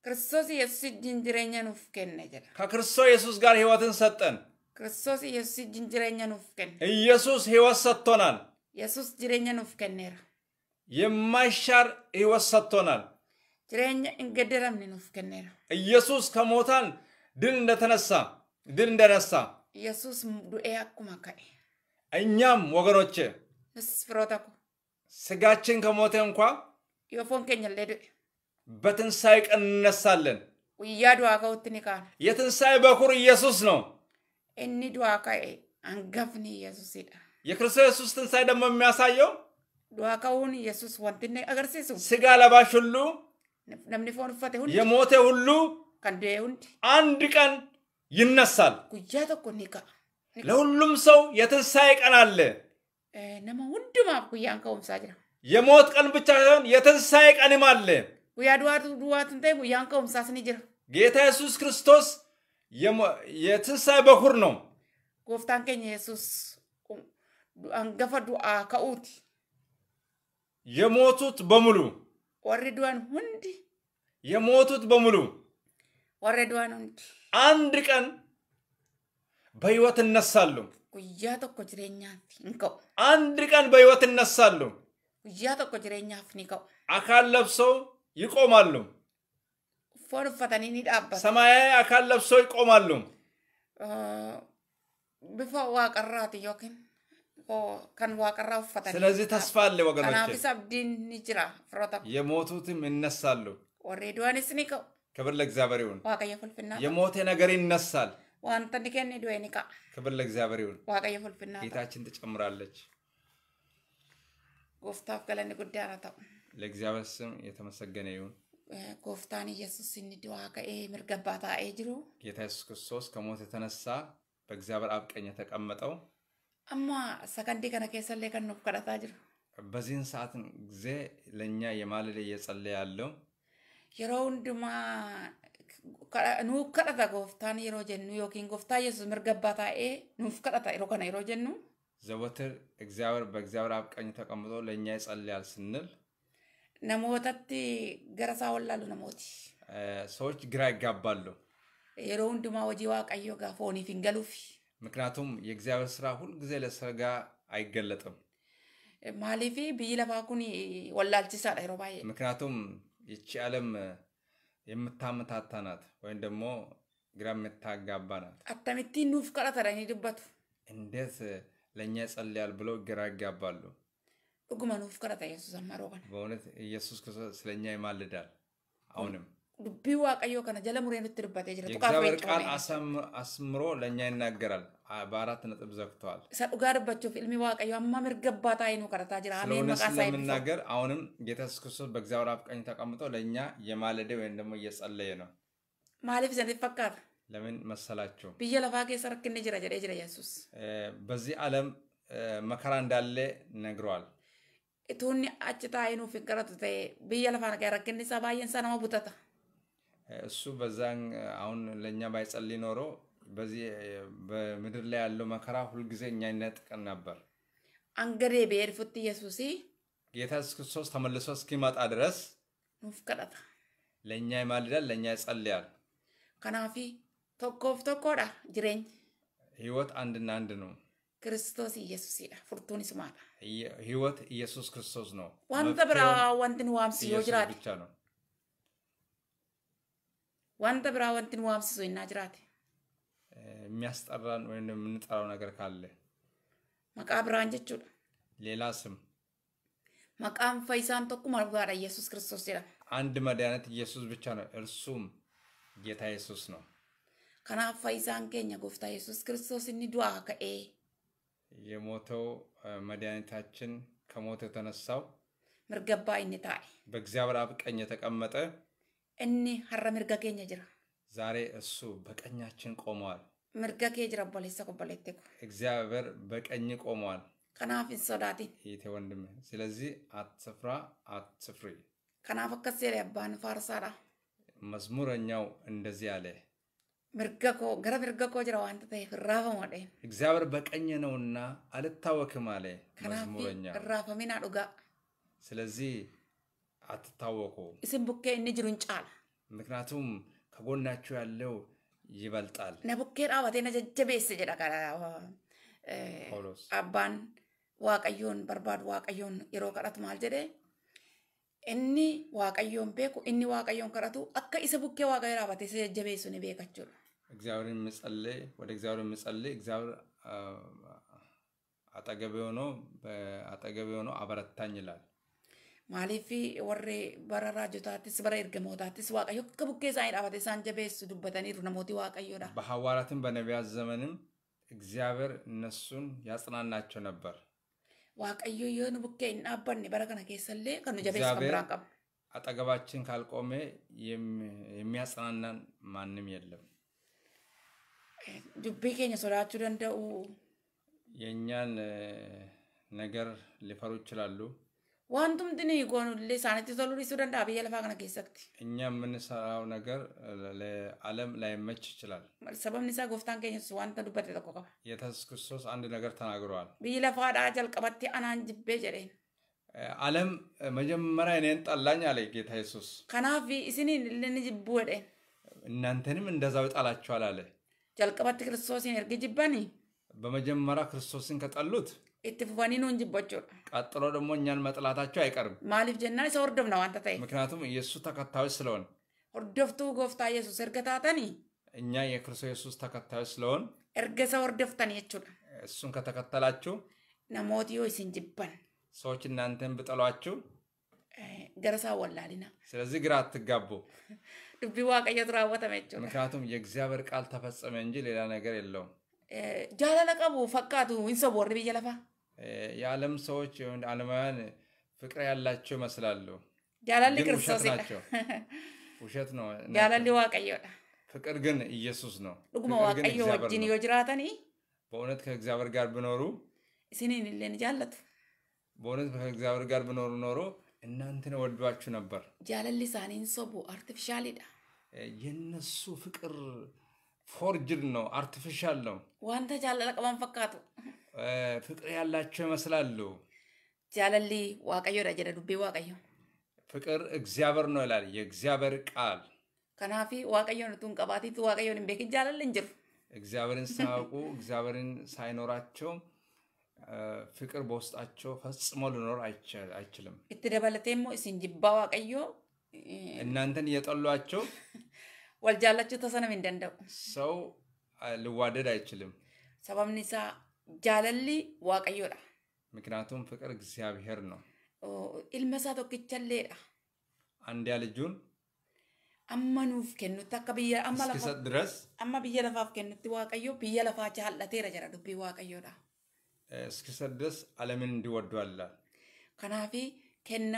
ክርስቶስ ኢየሱስ ጅንጅረኛ ጅረኛ ይላል ከክርስቶስ ኢየሱስ ጋር ህይወትን ሰጠን። ክርስቶስ ኢየሱስ ጅንጅረኛ ጅረኛ ኢየሱስ ህይወት ሰጥቶናል። ኢየሱስ ጅረኛ ኑፍ ከነራ የማይሻር ህይወት ሰጥቶናል። jireenya hin gaddaramne nuuf kenneera. Yesuus ka mootaan ድል እንደተነሳ ድል እንደረሳ ኢየሱስ ዱኤ አኩማ ከኤ እኛም ወገኖቼ ስፍሮታኩ ስጋችን ከሞተ እንኳ ዮፎን ኬኛለ ዱኤ በትንሣኤ ቀን እንነሳለን። ውያ ዱዋ ከውትን ቃል የትንሣኤ በኩር ኢየሱስ ነው። እኒ ዱዋ ከኤ አንገፍኒ ኢየሱስ ይዳ የክርስቶስ ኢየሱስ ትንሣኤ ደግሞ የሚያሳየው ዱዋ ከውን ኢየሱስ ወንትነ አገርሲሱ ስጋ ለባሽ ሁሉ namni foon uffate hundi የሞተ hullu. kan du'e hundi Andi kan ይነሳል። guyyaa tokko ni ka'a. ለሁሉም ሰው የትንሣኤ ቀን አለ። nama hundumaaf guyyaan ka'umsaa jira. የሞት kan ብቻ ሳይሆን የትንሣኤ ቀንም አለ። guyyaa du'aatu du'aatu hin ta'e guyyaan ka'umsaas ni jira. ጌታ ኢየሱስ ክርስቶስ የትንሣኤ በኩር ነው። ጎፍታን ኬኛ ኢየሱስ አንገፈ ዱዓ ከኡት የሞቱት በሙሉ ወርዷን ሁንድ የሞቱት በሙሉ ወረዷን ሁንድ አንድ ቀን በህይወት እነሳሉ። ጉያ ቶኮ ጅሬኛፍ እንከው አንድ ቀን በህይወት እነሳሉ። ጉያ ቶኮ ጅሬኛፍ ንከው አካል ለብሰው ይቆማሉ። ፎን ኡፈተኒ ኒዳባ ሰማያዊ አካል ለብሰው ይቆማሉ። ብፈ ዋቀራት ዮኪን ከን ዋቀራ ኡፈተኒ ስለዚህ ተስፋ አለ ወገኖቼ ከናፊስ አብዲን ጅራ ፍሮታ የሞቱትም ይነሳሉ ወሬ ዱዋንስ ኒቀ ክብር ለእግዚአብሔር ይሁን ዋቀየ ፍልፍና የሞተ ነገር ይነሳል ዋንተ ኒከን ዱዌ ክብር ለእግዚአብሔር ይሁን ዋቀየ ፍልፍና ጌታችን ትጨምራለች ጎፍታፍ ገለኒ ጉዳይ አራታ ለእግዚአብሔር ስም የተመሰገነ ይሁን ጎፍታን ኢየሱስ እንዲዋ ከኤ ምርገባታ ኤ ጌታ ኢየሱስ ክርስቶስ ከሞት የተነሳ በእግዚአብሔር አብቀኝ ቀኝ የተቀመጠው amma sakantii kana keessallee kan nuuf kadhataa jiru. በዚህን ሰዓትን ጊዜ ለእኛ የማለሌ እየጸለ ያለው yeroo hundumaa nuuf kadhata gooftaan yeroo jennu yookiin gooftaa yesus mirga abbaa taa'ee nuuf kadhata yeroo kana yeroo jennu ዘወትር እግዚአብሔር በእግዚአብሔር አብ ቀኝ ተቀምጦ ለእኛ ይጸልያል ስንል ናሞታቲ ገረሳ ወላሉ ናሞቲ ሰዎች ግራ ይጋባሉ የሮ ሁንዱማ ወጂ ዋቀዮ ጋፍ ኦኒፍ ሂንገሉፊ ምክንያቱም የእግዚአብሔር ስራ ሁልጊዜ ለስጋ አይገለጥም። ማሊፊ ብይ ለፋኩን ወላልቲሳ ወላልቺሳዳ የሮ ምክንያቱም ይቺ ዓለም የምታመታታ ናት፣ ወይም ደግሞ ግራ የምታጋባ ናት። አተምቲ ኑፍ ቀረተረኒ ድበቱ እንዴት ለእኛ ይጸልያል ብሎ ግራ ይጋባሉ። ዱጉመ ኑፍ ቀረተ ኢየሱስ አማሮቀን በእውነት ኢየሱስ ክርስቶስ ስለእኛ ይማልዳል አሁንም dubbii waaqayyoo kana jala muree nutti dubbatee jira. Egzaabel qaal asmro ለእኛ ይናገራል። በአራት ነጥብ ዘግተዋል። isa dhugaa dubbachuuf ilmi waaqayyoo amma mirgabbaa taa'ee nu kadhataa jira. Ameen maqaa isaa ስለምናገር አሁንም ጌታ ኢየሱስ ክርስቶስ በእግዚአብሔር አብ ቀኝ ተቀምጦ ለእኛ የማለደ ወይም ደግሞ እየጸለየ ነው። ማለፍ ዘንድ ፈቃድ ለምን መሰላችሁ? ብየ ለፋ ኬሳ ረክኔ jira jedhee jira ኢየሱስ Bazi alam መከራ እንዳለ ነግሯል። ቱኒ achi taa'ee nuuf hin kadhatu ta'ee biyya lafaan rakkinni isaa baay'een isaa nama butata. እሱ በዛን አሁን ለእኛ ባይጸል ኖሮ በዚህ በምድር ላይ ያለው መከራ ሁልጊዜ እኛ ይነጥቀን ነበር። አንገዴ በኤድፉት ኢየሱስ ጌታ ኢየሱስ ክርስቶስ ተመልሶ እስኪመጣ ድረስ ኑፍ ለእኛ ይማልዳል፣ ለእኛ ይጸልያል። ከናፊ ቶኮፍ ቶኮዳ ጅሬኝ ህይወት አንድና አንድ ነው። ክርስቶስ ኢየሱስ ይዳ ፍርቱን ይስማዳ ህይወት ኢየሱስ ክርስቶስ ነው። ዋንተ ብራ ዋንትን ዋምስ ዮጅራድ ብቻ ነው ዋንተ ብራ ወንትን ዋምስሶ ይናጅራት የሚያስጠራን ወይም የምንጠራው ነገር ካለ መቃብራን ጀቹ ሌላ ስም መቃም ፈይሳን ተኩ ማልጓር ኢየሱስ ክርስቶስ ይላል አንድ መድኃኒት ኢየሱስ ብቻ ነው እርሱም ጌታ ኢየሱስ ነው ከና ፈይሳን ከኘ ጎፍታ ኢየሱስ ክርስቶስ እኒ ዱአ ከኤ የሞተው መድኃኒታችን ከሞተ የተነሳው ምርገባ ይንታይ በእግዚአብሔር አብቀኝ የተቀመጠ inni har'a mirga keenya jira. ዛሬ እሱ በቀኛችን ቆመዋል። mirga kee jira obboleessa obboleette ko. እግዚአብሔር በቀኝ ቆመዋል። kanaaf hin sodaatin. ይቴ ወንድሜ፣ ስለዚህ አትፍራ፣ አትፍሪ። kanaaf akkas jedhe abbaan faarsaadha. መዝሙረኛው እንደዚህ አለ። mirga koo gara mirga koo jira waanta ta'eef irraafamoodhe. እግዚአብሔር በቀኝ ነውና አልታወክም አለ መዝሙረኛ። kanaaf irraafaminaa dhugaa. ስለዚህ አትታወቁ ስንቡኬ እንጅሩን ጫል ምክንያቱም ከጎናችሁ ያለው ይበልጣል ነቡኬ ራባቴ ነጀጀቤስ ጀ አባን ዋቀዮን በርባድ ዋቀዮን የሮ ቀረት ማል ጀደ እኒ ዋቀዮን ቤኩ እኒ ዋቀዮን ከረቱ አከ ኢሰ ቡኬ ዋቀ ራባቴ ሰጀጀቤሱ ነ ቤካችሁ እግዚአብሔር ምጸልይ ወደ እግዚአብሔር ምጸልይ እግዚአብሔር አጠገብ ሆኖ አጠገብ ሆኖ አበረታኝ ይላል maaliif warri bara raajotaattis bara erga mootaattis waaqayyo akka bukkee isaanii dhaabate isaan jabeessu dubbataniiru namooti waaqayyoodha። Baha በሐዋርያትም በነቢያት ዘመንም እግዚአብሔር እነሱን ያጽናናቸው nabbar. waaqayyo yoo nu bukkee hin dhaabbanne bara kana keessallee kan nu jabeessu kan biraan qabu። አጠገባችን ካልቆመ የሚያጽናናን ማንም የለም። Dubbii keenya sodaachuu danda'u. የእኛን nagar lifaruu chilaallu. ዋንቱም ትን ይጎኑል ሳነት ቶሉ ሱደንዳ ብዬ ከነ ኬሰክቲ እኛ የምንሰራው ነገር ለዓለም ላይመች ይችላል። ሰበብን ሳ ጎፍታን ከኝ ዋንተ ዱበተ ተቆ ቀባ የኢየሱስ ክርስቶስ አንድ ነገር ተናግረዋል። ብይ ለፋዳ ጀልቀበቲ አናን ጅቤ ጀሬ ዓለም መጀመሪያ እኔን ጠላኝ አለ ጌታ ኢየሱስ። ከናፊ እስኒ ልንጅቡ ወደ እናንተንም እንደዛው ይጣላችኋል አለ። ጀልቀበቲ ክርስቶስን እርግ ጅበኒ በመጀመሪያ ክርስቶስን ከጠሉት ኢትፉፈኒኑ እንጂ ቦቹudha ቀጥሎ ደግሞ እኛን መጥላታቸው አይቀርም ማሊፍ ጀናን ሰው ወርዶፍና ዋንተ ተይ ምክንያቱም የእሱ ተከታዮች ስለሆን ወርዶፍቱ ጎፍታ ኢየሱስ እርገ እኛ የክርስቶስ ኢየሱስ ተከታዮች ስለሆን እርገ ሰው ወርዶፍተን የቹudha እሱን ከተከተላችሁ namooti yoo isin jibban ሰዎች እናንተን ብጠሏችሁ ገረሳ ወላሊና ስለዚህ ግራ አትጋቡ ዱቢ ዋቀየቱ ራወተመ ጀቹudha ምክንያቱም የእግዚአብሔር ቃል ተፈጸመ እንጂ ሌላ ነገር የለውም jaalala qabu fakkaatu hin soborri biyya lafaa የዓለም ሰዎች ዓለማውያን ፍቅር ያላቸው ይመስላሉ። ውሸት ናቸው። ውሸት ነው። ፍቅር ግን ኢየሱስ ነው። በእውነት ከእግዚአብሔር ጋር ቢኖሩ በእውነት ከእግዚአብሔር ጋር ብኖሩ ኖሮ እናንተን ወዷችሁ ነበር። ጃለሊ ሳኒን ሶቡ አርቲፊሻሊዳ የነሱ ፍቅር ፎርጅድ ነው፣ አርቲፊሻል ነው። ዋንተ ጃለላ ቀባን ፈካቱ ፍቅር ያላቸው ይመስላሉ። ጃለሊ ዋቀዮ ዳጀደ ዱቤ ዋቀዮ ፍቅር እግዚአብሔር ነው ይላል የእግዚአብሔር ቃል። ከናፊ ዋቀዮን ቱን ቀባቲቱ ዋቀዮን ንቤክ ጃለል እንጅር እግዚአብሔርን ሳያውቁ እግዚአብሔርን ሳይኖራቸው ፍቅር በውስጣቸው ፈጽሞ ልኖር አይችልም። እትደበለቴሞ ስንጅባ ዋቀዮ እናንተን እየጠሏቸው waljaallachuu tasana hin danda'u. Sau ልዋደድ አይችልም። ሰበብን isaa jaalalli waaqayyoodha. ምክንያቱም ፍቅር እግዚአብሔር ነው። ilma isaa tokkichailleedha. አንድያ ልጁን amma nuuf kennutti akka biyya amma lafa ድረስ amma biyya lafaaf kennutti waaqayyo biyya lafaa jaallateera jira dubbii waaqayyoodha. እስኪሰጥ ድረስ ዓለምን እንዲወዱ አላል። ከናፊ ከና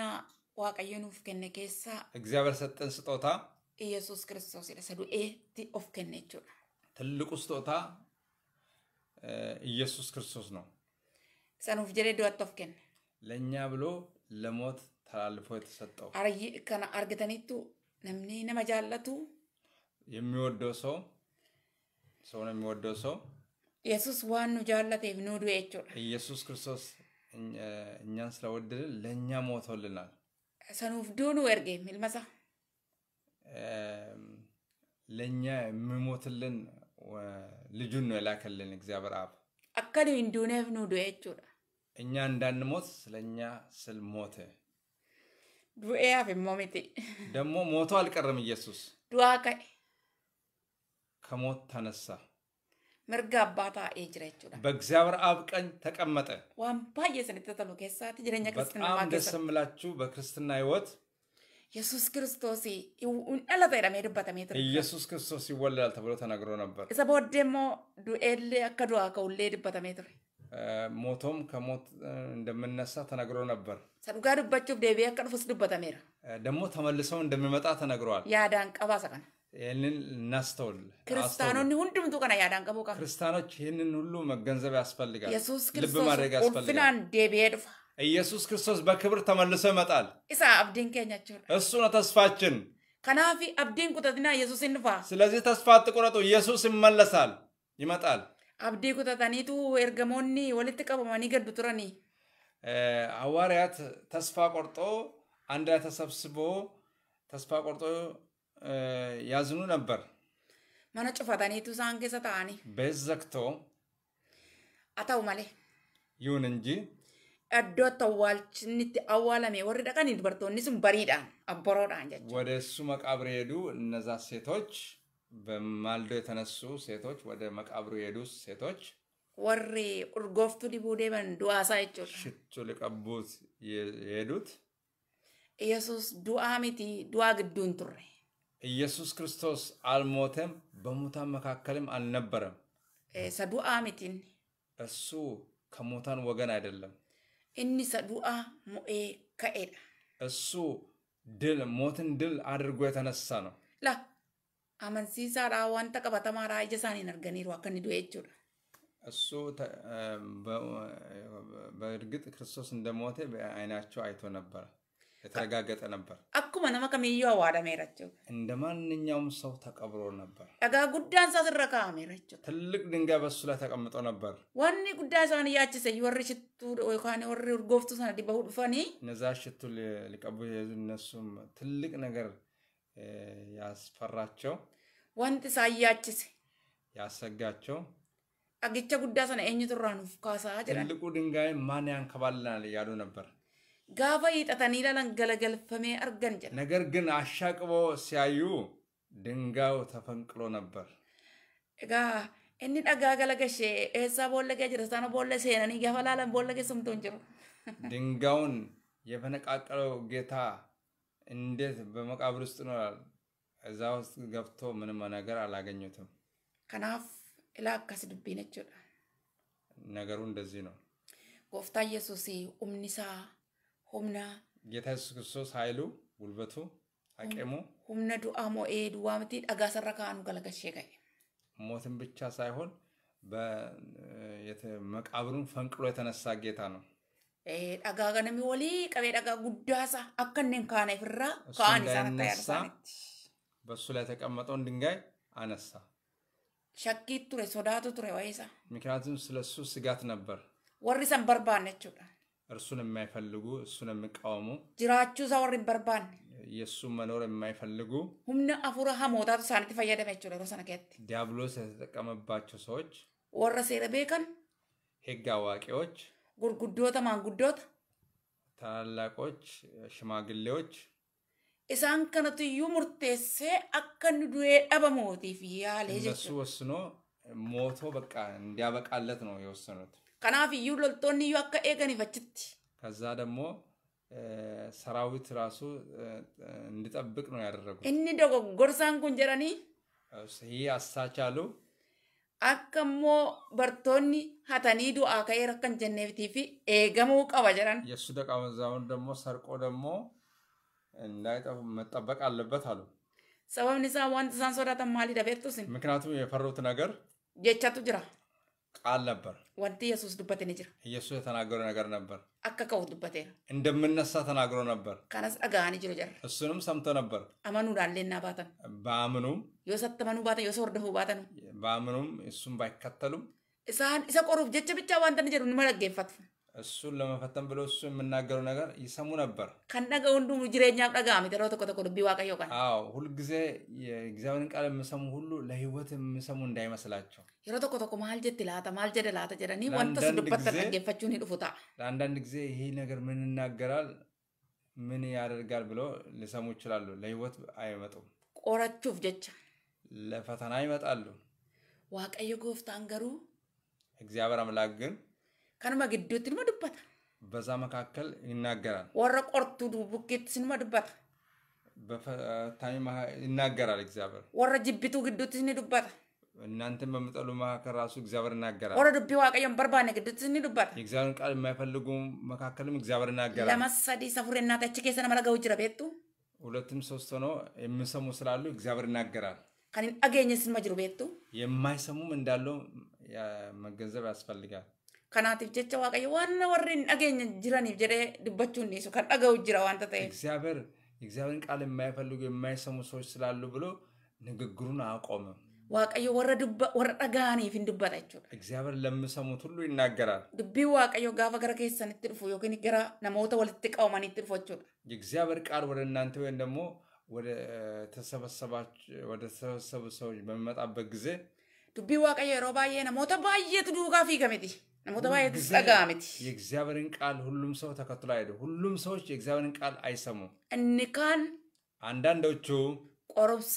waaqayyo nuuf kenne keessa እግዚአብሔር ሰጠን ስጦታ ኢየሱስ ክርስቶስ ይደሰዱ ኤቲ ኦፍ ከነቹ ትልቁ ስጦታ ኢየሱስ ክርስቶስ ነው። ሰኑፍ ጀሬ ዱአት ኦፍ ከነ ለእኛ ብሎ ለሞት ተላልፎ የተሰጠው አርይ ከነ አርገተኒቱ ነምኒ ነመ የሚወደው ሰው ሰው ነው የሚወደው ሰው ኢየሱስ ዋኑ ጃለት ኑ ኢየሱስ ክርስቶስ እኛን ስለወደድን ለእኛ ሞቶልናል። ሰኑፍ ዱኑ ኤርጌም ኢልመሳ ለእኛ የሚሞትልን ልጁን ነው የላከልን እግዚአብሔር አብ አካል እንዱነፍ ነው ዱኤቹ እኛ እንዳንሞት ስለኛ ስል ሞተ ዱኤ አፍ ሞሚቲ ደግሞ ሞቶ አልቀረም ኢየሱስ ዱዋ ከሞት ተነሳ ምርጋ አባታ የጅረች በእግዚአብሔር አብ ቀኝ ተቀመጠ ዋንባ የስንተተሉ ከሳት ጅረኛ ክርስትና ደስ ምላችሁ በክርስትና ህይወት ኢየሱስ ክርስቶስ ኡንደለተራ ሜድበተሜ ኢየሱስ ክርስቶስ ይወለዳል ተብሎ ተነግሮ ነበር። እሰ ቦድ ዱኤል አከ ከውሌ ድበተሜ ቱሬ ሞቶም ከሞት እንደምነሳ ተነግሮ ነበር። ሰዱጋ ዱበቹፍ ዴቢ አከ ዱፉስ ዱበተሜራ ደግሞ ተመልሰው እንደሚመጣ ተነግሯል። ያዳን ቀባ ሰቀነ ይህንን እናስተውል። ክርስቲያኖን ሁንዱምቱ ቀና ያዳን ቀቡ ክርስቲያኖች ይህንን ሁሉ መገንዘብ ያስፈልጋል። ኢየሱስ ክርስቶስ ኦፍናን ዴቢ ዱፋ ኢየሱስ ክርስቶስ በክብር ተመልሶ ይመጣል። ኢሳ አብዲን እሱ ነው ተስፋችን። ከናፊ አብዲን ቁጠትና ኢየሱስ እንፋ። ስለዚህ ተስፋ አትቁረጡ፣ ኢየሱስ ይመለሳል፣ ይመጣል። አብዲ ቁጠታኒቱ ኤርገሞኒ ወልት ቀበማኒ ገዱ ቱረኒ ሐዋርያት ተስፋ ቆርጦ አንድ ላይ ተሰብስቦ ተስፋ ቆርጦ ያዝኑ ነበር። መነ ጭፈታኒቱ ሳን ታአኒ ቤት ዘግቶ አታው ማሌ ይሁን እንጂ iddoo tawwaalchinitti awwaalame warri dhaqanii dubartoonni sun bariidhaan abboroodhaan jechuudha. ወደ እሱ መቃብር ሄዱ። እነዛ ሴቶች በማልዶ የተነሱ ሴቶች ወደ መቃብሩ ሄዱ። ሴቶች ወሬ ቁርጎፍቱ ዲቡ ደበን ዱዓሳ jechuudha. ሽቱ ሊቀቡት የሄዱት ኢየሱስ ዱዓአ ሚቲ ዱዓአ gidduu hin turre. ኢየሱስ ክርስቶስ አልሞተም፣ በሙታን መካከልም አልነበረም። ሰ ዱዓአ ሚቲን እሱ ከሙታን ወገን አይደለም። inni isa du'aa mo'ee ka'edha እሱ ድል ሞትን ድል አድርጎ የተነሳ ነው ላ አመንሲሳadha wanta qabatamaadha ija isaaniin arganiiru akka inni du'e jechuudha እሱ በእርግጥ ክርስቶስ እንደሞተ በአይናቸው አይቶ ነበረ የተረጋገጠ ነበር። አኩመ ነመ ከሚዩ አዋዳሜራ እንደ ማንኛውም ሰው ተቀብሮ ነበር። ጋ ጉዳን ሳ ስረ ካሜራ ትልቅ ድንጋይ በሱ ላይ ተቀምጦ ነበር። ዋኒ ጉዳይ ሰን እያችሰ ወሪ ሽቱ ወይ ወሪ ጎፍቱ ሰነ ዲበሁ ዱፈኒ እነዛ ሽቱ ሊቀቡ እነሱም ትልቅ ነገር ያስፈራቸው ወንት ሳያችስ ያሰጋቸው አግቻ ጉዳይ ሰነ ኤኝቱራኑ ካሳ ትልቁ ድንጋይ ማን ያንከባልናል እያሉ ነበር። gaafa hiixatanii lalan galagalfamee argan jedha። ነገር ግን አሻቅቦ ሲያዩ ድንጋዩ ተፈንቅሎ nabbar. egaa inni dhagaa galagashee eessaa boolla boollegee jira sana boolla seenanii gaafa laalan boollegee sumtuu hin jiru። ድንጋዩን የፈነቃቀለው ጌታ እንዴት በመቃብር ውስጥ ነው? mana ውስጥ ገብቶ ምንም Kanaaf ilaa ከናፍ dubbiin jechuudha. Nagaruun dazii እንደዚህ Gooftaan ጎፍታ humni isaa. ሁምና ጌታ የሱስ ክርስቶስ ሀይሉ ውልበቱ አቄሙ ሁምነ ዱዓ ሞ ኤ ዱዋ ምቲ ደጋ ሰረካኑ ገለገሼ ከ ሞትን ብቻ ሳይሆን መቃብሩን ፈንቅሎ የተነሳ ጌታ ነው ጠጋ ገነሚ ወሊ ቀቤ ጠጋ ጉዳሳ አከኔን ካነ ፍራ ከአን ሳነሳ ላይ ተቀመጠውን ድንጋይ አነሳ ሸኪት ቱሬ ሶዳቱ ቱሬ ወይሳ ምክንያቱም ስለ ስጋት ነበር ወሪ በርባ ነችውዳ እርሱን የማይፈልጉ እሱን የሚቃወሙ ጅራችሁ ሰወር በርባን የእሱ መኖር የማይፈልጉ ሁምነ አፉረሃ ሀሞታቱ ሳንቲ ፈየደመቸው ሌሮ ዲያብሎስ የተጠቀመባቸው ሰዎች ወረ ሴረ ቤከን ህግ አዋቂዎች ጉርጉዶተ ማንጉዶተ ታላላቆች ሽማግሌዎች እሳን ከነትዩ ሙርቴሴ አከን ዱዌ አበሞቲፍ ያለ እነሱ ወስኖ ሞቶ በቃ እንዲያበቃለት ነው የወሰኑት Kanaaf iyyuu loltoonni iyyuu akka eeganiif achitti. ከዛ ደግሞ ሰራዊት ራሱ እንዲጠብቅ ነው ያደረጉት። እኒ ደጎጎርሳን ኩን ጀረኒ ይህ አሳቻሉ akkammoo bartoonni hatanii du'aa ka'eera akkan jenneeftii fi eegamuu qaba jedhan. Yesuus daqaawwan ደግሞ ሰርቆ ደግሞ እንዳይጠፉ መጠበቅ አለበት አሉ። ሰበብን isaa wanti isaan sodaatan maali dhabeettus? ምክንያቱም የፈሩት ነገር ጀቻቱ jira. ቃል ነበር። ወንቲ ኢየሱስ ዱበቴን ጅር ኢየሱስ የተናገረ ነገር ነበር። አከከው ከው ዱበቴን እንደምነሳ ተናግሮ ነበር። ከነስ አጋኒ ጅሮ ጀር እሱንም ሰምቶ ነበር። አመኑ ዳሌና ባተን በአምኑም ዮሰተመኑ ባተን ዮሰ ወርደሁ ባተን በአምኑም እሱም ባይከተሉም እሳን እሰ ቆሩፍ ጀቸ ብቻ ዋንተን ጀሩ ንመለጌንፈት እሱን ለመፈተን ብሎ እሱ የምናገረው ነገር ይሰሙ ነበር። ከነገ ወንዱ ጅሬኛም ደጋሚ ተሮ ተቆተቆ ተኮ ዱቢ ዋቀዮ ቀን ሁልጊዜ የእግዚአብሔርን ቃል የምሰሙ ሁሉ ለህይወት የምሰሙ እንዳይመስላቸው የሮ ተቆተቆ ተኮ ማል ጀት ላታ ማል ጀደ ላታ ጀደኒ ወንተስ ዱበት ተገፈችሁን ይድፉታ ለአንዳንድ ጊዜ ይሄ ነገር ምን ይናገራል ምን ያደርጋል ብሎ ሊሰሙ ይችላሉ። ለህይወት አይመጡም። ቆረችሁፍ ጀቻ ለፈተና ይመጣሉ። ዋቀየ ጎፍታን ገሩ እግዚአብሔር አምላክ ግን kanuma gidduutti nima dubbata. በዛ መካከል ይናገራል። ወረ ቆርቱ ቡኬትስ ንማ ዱባታ በፈታኝ ይናገራል እግዚአብሔር። ወረ ጅቢቱ ግዱትስ ኒ ዱባታ እናንተን በምጠሉ መካከል ራሱ እግዚአብሔር ይናገራል። ወረ ዱቢ ዋቀየም በርባነ ግዱትስ ኒ ዱባታ የእግዚአብሔርን ቃል የማይፈልጉ መካከልም እግዚአብሔር ይናገራል። ለመሰዲ ሰፉሬ እናተች ኬሰነ መለገው ጅረ ቤቱ ሁለትም ሶስት ሆኖ የሚሰሙ ስላሉ እግዚአብሔር ይናገራል። ከኒን አገኘ ስንመጅሩ ቤቱ የማይሰሙም እንዳለው መገንዘብ ያስፈልጋል። Kanaatiif jecha Waaqayyo waan warri hin dhageenye jiraniif jedhee dubbachuun dhiisu kan dhaga'u jira waanta ta'eef. Egzaabeer egzaabeerin qaala የማይፈልጉ የማይሰሙ ሰዎች ስላሉ ብሎ ንግግሩን አቆመ። waaqayyo warra warra dhaga'aniif hin dubbata jechuudha. Egzaabeer ለምሰሙት ሁሉ ይናገራል። Dubbiin waaqayyo gaafa gara keessanitti dhufu yookiin gara namoota walitti qabamanitti dhufu jechuudha. Egzaabeer ቃል ወደ እናንተ ወይም ደግሞ ወደ ተሰበሰቡ ሰዎች በሚመጣበት ጊዜ Dubbiin waaqayyo yeroo baay'ee namoota baay'eetu duugaa fiiga miti. ወደ ማየት የእግዚአብሔርን ቃል ሁሉም ሰው ተከትሎ አይደ ሁሉም ሰዎች የእግዚአብሔርን ቃል አይሰሙ እኒካን አንዳንዶቹ ቆሮብሳ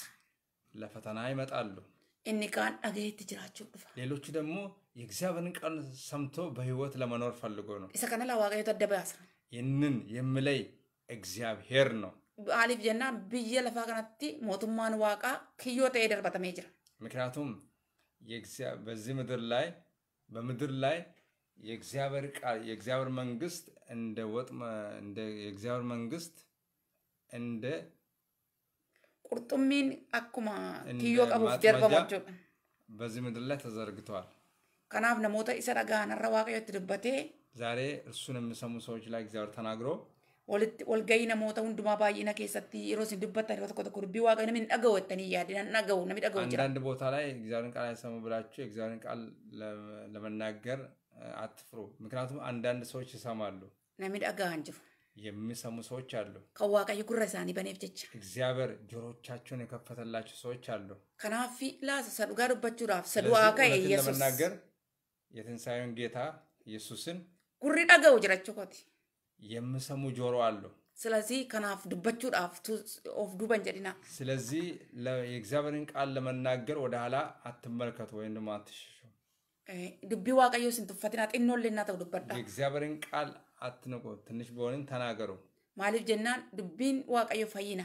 ለፈተና ይመጣሉ። እኒካን አገየት ጅራቸው ዱፋ ሌሎቹ ደግሞ የእግዚአብሔርን ቃል ሰምቶ በህይወት ለመኖር ፈልጎ ነው። ሰከነላ ከነ ለዋቀ የተደበ ያስራ ይህንን የምለይ እግዚአብሔር ነው። አሊፍ ጀና ብየ ለፋ ከናቲ ሞቱማን ዋቃ ክዮ ተኤ ደርበተሜ ምክንያቱም በዚህ ምድር ላይ በምድር ላይ የእግዚአብሔር ቃል የእግዚአብሔር መንግስት እንደ ወጥመ እንደ የእግዚአብሔር መንግስት እንደ ቁርጡሚን አኩማ ትዮ ቀቡፍ ጀርባ በዚህ ምድር ላይ ተዘርግተዋል። ከናፍ ነሞተ ኢሰ ዳጋነረ ዋቀዮት ዛሬ እርሱን የምሰሙ ሰዎች ላይ እግዚአብሔር ተናግሮ ወልገይ ነሞተ ሁንዱማ ባይነ ኬሰቲ ሮስ ድበተን ሮስ ኮተ ኩርቢ ዋቀ ወተን እያድ ናገው ነሚ ደገው አንዳንድ ቦታ ላይ እግዚአብሔርን ቃል አይሰሙ ብላችሁ የእግዚአብሔርን ቃል ለመናገር አትፍሩ። ምክንያቱም አንዳንድ ሰዎች ይሰማሉ። ነሚድ የሚሰሙ ሰዎች አሉ። ከዋቀይ ጉረ ሳኒ በኔፍ እግዚአብሔር ጆሮቻቸውን የከፈተላቸው ሰዎች አሉ። ከናፊ ላስ ሰዱ ጋር ራፍ ሰዱ አካ ኢየሱስ ለመናገር የትንሣኤውን ጌታ ኢየሱስን ጉሪ ደገው ጅራችሁ ኮቲ የሚሰሙ ጆሮ አሉ። ስለዚህ ከናፍ ዱበቹ ዱበችሁዳፍ ኦፍ ዱበን ጀዲና ስለዚህ የእግዚአብሔርን ቃል ለመናገር ወደ ኋላ አትመልከቱ ወይም ደሞ አትሸሹ። Eh, dubbii waaqayyoo sin tuffatinaa xinnoolleennaa ta'u dubbadha. Egzaaberin qaal አትንቁ፣ ትንሽ ቢሆንም ተናገሩ። ማሊፍ ጀናን ድቢን ዋቀዮ ፈይና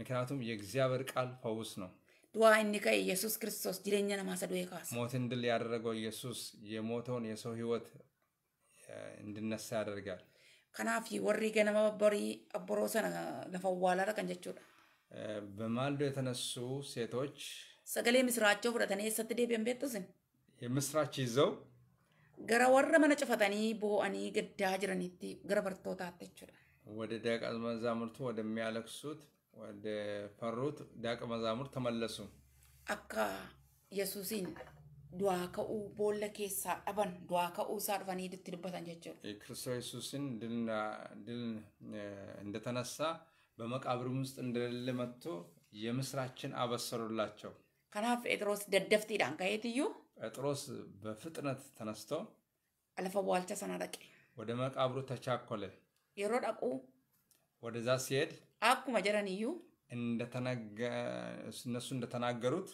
ምክንያቱም የእግዚአብሔር ቃል ፈውስ ነው። ድዋ እኒከ ኢየሱስ ክርስቶስ ጅሬኛ ነማሰዶ ካስ ሞትን ድል ያደረገው ኢየሱስ የሞተውን የሰው ህይወት እንድነሳ ያደርጋል። ከናፊ ወሪ ገነመ በሪ አቦሮሰነ ለፈዋላረ ቀን በማልዶ የተነሱ ሴቶች ሰገሌ ምስራቸው ፍረተኔ ሰትዴ ቤንቤጡስን የምስራች ይዘው ገረ ወረ መነጭፈጠኒ ቦአኒ ግዳ ጅረኒቲ ወደ ደቀ መዛሙርቱ ወደሚያለክሱት ወደ ፈሩት ደቀ መዛሙርት ተመለሱ አካ የሱሲን ዱዋ ከኡ ቦለ ኬሳ ጠበን ዱዋ ከኡ የሱስን ድል እንደተነሳ በመቃብርም ውስጥ እንደሌለ መጥቶ የምስራችን አበሰሩላቸው ከናፍ ጴጥሮስ ደደፍት ዳንካየትዩ ጴጥሮስ በፍጥነት ተነስቶ አለፈ በዋልቻ ሰናዳቂ ወደ መቃብሩ ተቻኮለ። የሮ ዳቁ ወደዛ ሲሄድ አኩማ ጀረን እዩ እነሱ እንደተናገሩት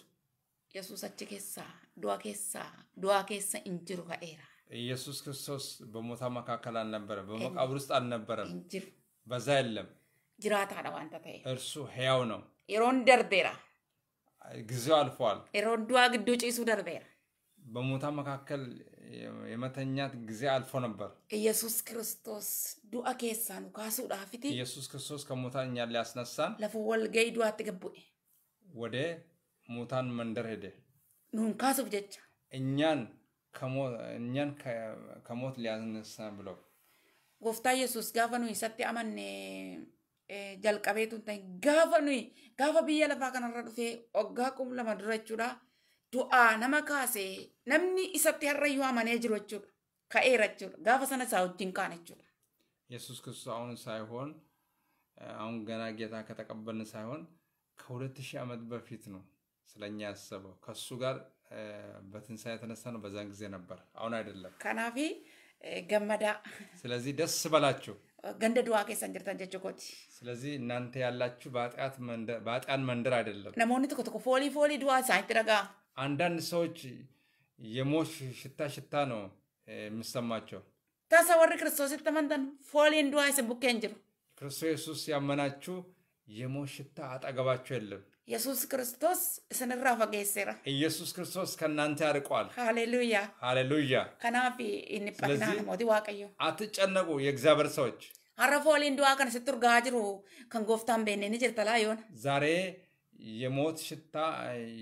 ኢየሱሰች ኬሳ ዱዋ ኬሳ ዱዋ ኬሳ እንጅሩ ከኤራ ኢየሱስ ክርስቶስ በሞታ መካከል አልነበረም፣ በመቃብር ውስጥ አልነበረም። እንጅር በዛ የለም። ጅራታ ነው አንተ ተይ፣ እርሱ ሕያው ነው። የሮን ደርቤራ ጊዜው አልፏል። የሮን ዱዋ ግዱ ጪሱ ደርቤራ በሞታ መካከል የመተኛት ጊዜ አልፎ ነበር። ኢየሱስ ክርስቶስ ዱአ ኬሳኑ ካሱዳፊት ኢየሱስ ክርስቶስ ከሞታ እኛ ሊያስነሳን ለፈ ወልገይ ዱአት ትገቡ ወደ ሙታን መንደር ሄደ። ኑን ካሱ ብጀቻ እኛን እኛን ከሞት ሊያስነሳ ብሎ ጎፍታ ኢየሱስ ጋፈ ኑይ ሰቲ አመን ጀልቀቤቱን ታይ ጋፈ ኑይ ጋፈ ብየ ለፋ ከነረዱፌ ኦጋ ወጋ ቁም ለማ du'aa nama kaasee namni isatti harrayyuu amanee jiru jechuudha. Ka'eera jechuudha. Gaafa sana isaa wajjin kaan jechuudha. Yesuus Kiristoos አሁን ሳይሆን አሁን ገና ጌታ ከተቀበልን ሳይሆን ከሁለት ሺህ ዓመት በፊት ነው ስለኛ ያሰበው ከሱ ጋር በትንሣኤ የተነሳ ነው። በዛን ጊዜ ነበር፣ አሁን አይደለም። ከናፊ ገመዳ። ስለዚህ ደስ በላችሁ ገንደ ዱዋ ኬሰን ጅርተን ጀችኮቲ። ስለዚህ እናንተ ያላችሁ በኃጢአት መንደር አይደለም። ነሞኒ ትኮ ትኮ ፎሊ ፎሊ ዱዋ ሳይት ረጋ አንዳንድ ሰዎች የሞት ሽታ ሽታ ነው የምሰማቸው። ታሳ ወሪ ክርስቶስ የተመንተን ፎል እንዱዋ ስቡኬን ጅሩ ክርስቶስ ኢየሱስ ያመናችሁ የሞት ሽታ አጠገባችሁ የለም። ኢየሱስ ክርስቶስ እስንራ ፈጌሴራ ኢየሱስ ክርስቶስ ከእናንተ ያርቋል። ሃሌሉያ ሃሌሉያ። ከናፊ እንጳቅና ሞቲ ዋቀዮ አትጨነቁ የእግዚአብሔር ሰዎች አረፎሊ እንዲዋ ከን ስትርጋ ጅሩ ከንጎፍታን ቤኔን ጅርተላ ዮን ዛሬ የሞት ሽታ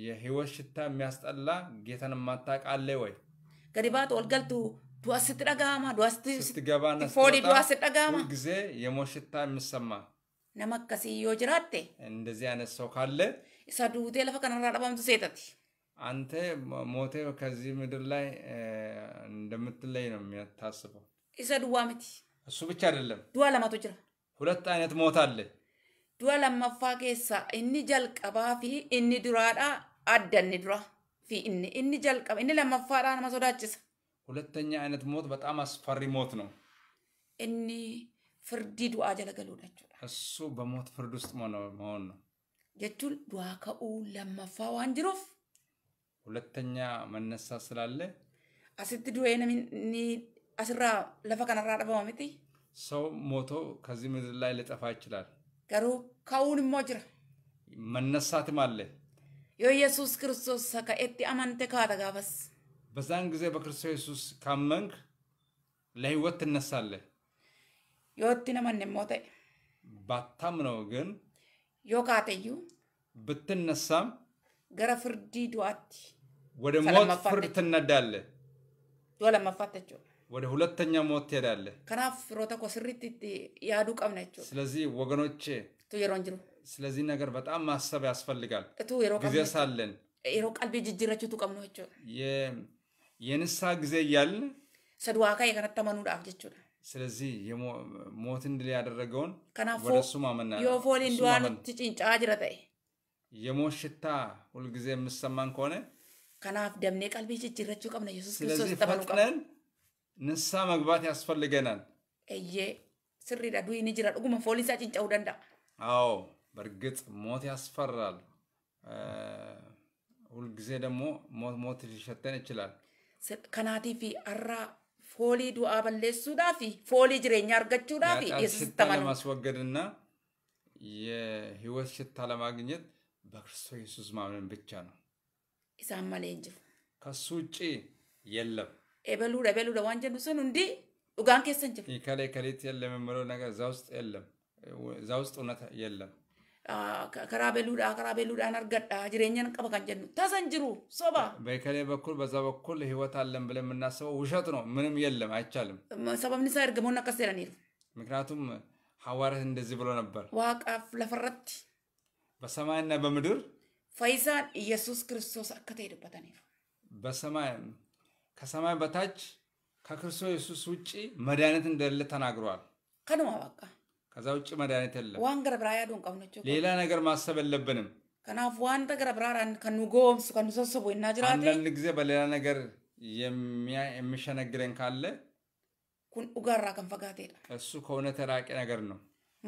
የህይወት ሽታ የሚያስጠላ ጌታን ማታቃለ ወይ ገሪባት ወልገልቱ ዱዋስ ስትደጋማ ዱዋስ የሞት ሽታ የሚሰማ ነመከሲ ጅራቴ እንደዚህ አይነት ሰው ካለ ኢሳ ዱቴ ለፈ ከነራ ዳባምቱ ሴጠቲ አንተ ሞቴ ከዚህ ምድር ላይ እንደምትለይ ነው የሚታስበው ኢሰ ዱዋ እሱ ብቻ አይደለም፣ ዱዋ ለማቶ ጅራ ሁለት አይነት ሞት አለ። du'a lammaffaa keessaa inni jalqabaa fi inni duraadhaa adda inni dura fi inni inni jalqaba inni lammaffaadhaa nama sodaachisa። ሁለተኛ አይነት ሞት በጣም አስፈሪ ሞት ነው። እኒ ፍርዲ ዱዓ ጀለ ገሉ ጀchuudha። እሱ በሞት ፍርድ ውስጥ መሆን ነው። ጀቹን ዱዓ ከኡ ለመፋ ዋን ጅሩፍ ሁለተኛ መነሳት ስላለ አስት ዱኤ ነሚኒ አስራ ለፈ ከነራ ደበማ ሚቲ ሰው ሞቶ ከዚህ ምድር ላይ ሊጠፋ ይችላል። garuu ka'uun immoo jira. Mannassaati maallee. Yoo Yesuus Kiristoos ka'etti amante kaata gaafas. Bazaan gizee bakkirsoo በዛን ጊዜ በክርስቶስ ኢየሱስ ካመንክ ለህይወት ትነሳለህ። ሕይወት ነመን ሞተ ባታምነው ግን yoo Bitti hin nassaam. gara firdii du'aatti Wadamoota firdii hin ትነዳለህ። du'a lammaffaatti jechuudha. ወደ ሁለተኛ ሞት ትሄዳለ። ከናፍ ሮተ ስሪት ያዱ ቀብነች። ስለዚህ ወገኖቼ እቱ የሮ ስለዚህ ነገር በጣም ማሰብ ያስፈልጋል። እቱ ጊዜ ሳለን የሮ ቀልቢ ጅጅረችቱ ቀብኖች የንሳ ጊዜ እያልን ሰድዋካ የከነተመኑ ዳፍ ጀችው ስለዚህ ሞት እንድል ያደረገውን ወደሱ ማመና ዮፎል እንዲዋኑ ትጭንጫ ጅረ የሞት ሽታ ሁልጊዜ የምሰማን ከሆነ ከናፍ ደምኔ ቀልቢ ጅጅረችው ቀብነ ኢየሱስ ክርስቶስ ተመኑ ተፈኑቀ ንሳ መግባት ያስፈልገናል። እዬ ስሪዳ ዱ ንጅራ ዱጉመ ፎሊሳ ጭንጫው ደንዳ አዎ በእርግጥ ሞት ያስፈራል። ሁልጊዜ ደግሞ ሞት ሞት ሊሸተን ይችላል። ከናቲፊ አራ ፎሊ ዱአ በሌሱዳፊ ፎሊ ጅሬኛ አርገቹዳፊ ሽታ ለማስወገድና የህይወት ሽታ ለማግኘት በክርስቶ ኢየሱስ ማመን ብቻ ነው። ኢሳን መሌ ከሱ ውጭ የለም። ኤበሉ ረበሉ ለዋን ጀዱ ሰኑ እንዲ ዱጋን ኬሰን ጀ ከላይ ከሌት የለም የምለው ነገር እዛ ውስጥ የለም፣ እዛ ውስጥ እውነት የለም። ከራ በሉዳ ከራ በሉዳን አርገዳ ጅሬኛን ቀበ ካን ተሰንጅሩ ሶባ በከሌ በኩል በዛ በኩል ህይወት አለን ብለን የምናስበው ውሸት ነው። ምንም የለም፣ አይቻልም። ሰበብን ሳ እርግሞና ቀሰለኒ ምክንያቱም ሐዋርያት እንደዚህ ብሎ ነበር ዋቃፍ ለፈረት በሰማይና በምድር ፈይሳን ኢየሱስ ክርስቶስ አከተ በሰማይ ከሰማይ በታች ከክርስቶስ ኢየሱስ ውጭ መድኃኒት እንደሌለ ተናግሯል። ከነማ በቃ ከዛ ውጭ መድኃኒት የለም። ዋን ገረብራ ያዶን ቀብነቸው ሌላ ነገር ማሰብ የለብንም። ከናፍ ዋን ገረብራ ከኑ ጎምሱ ከኑ ሰሰቦ ጅራቴ አንዳንድ ጊዜ በሌላ ነገር የሚሸነግረን ካለ ኩን ኡጋራ ከንፈጋቴ እሱ ከእውነት የራቀ ነገር ነው።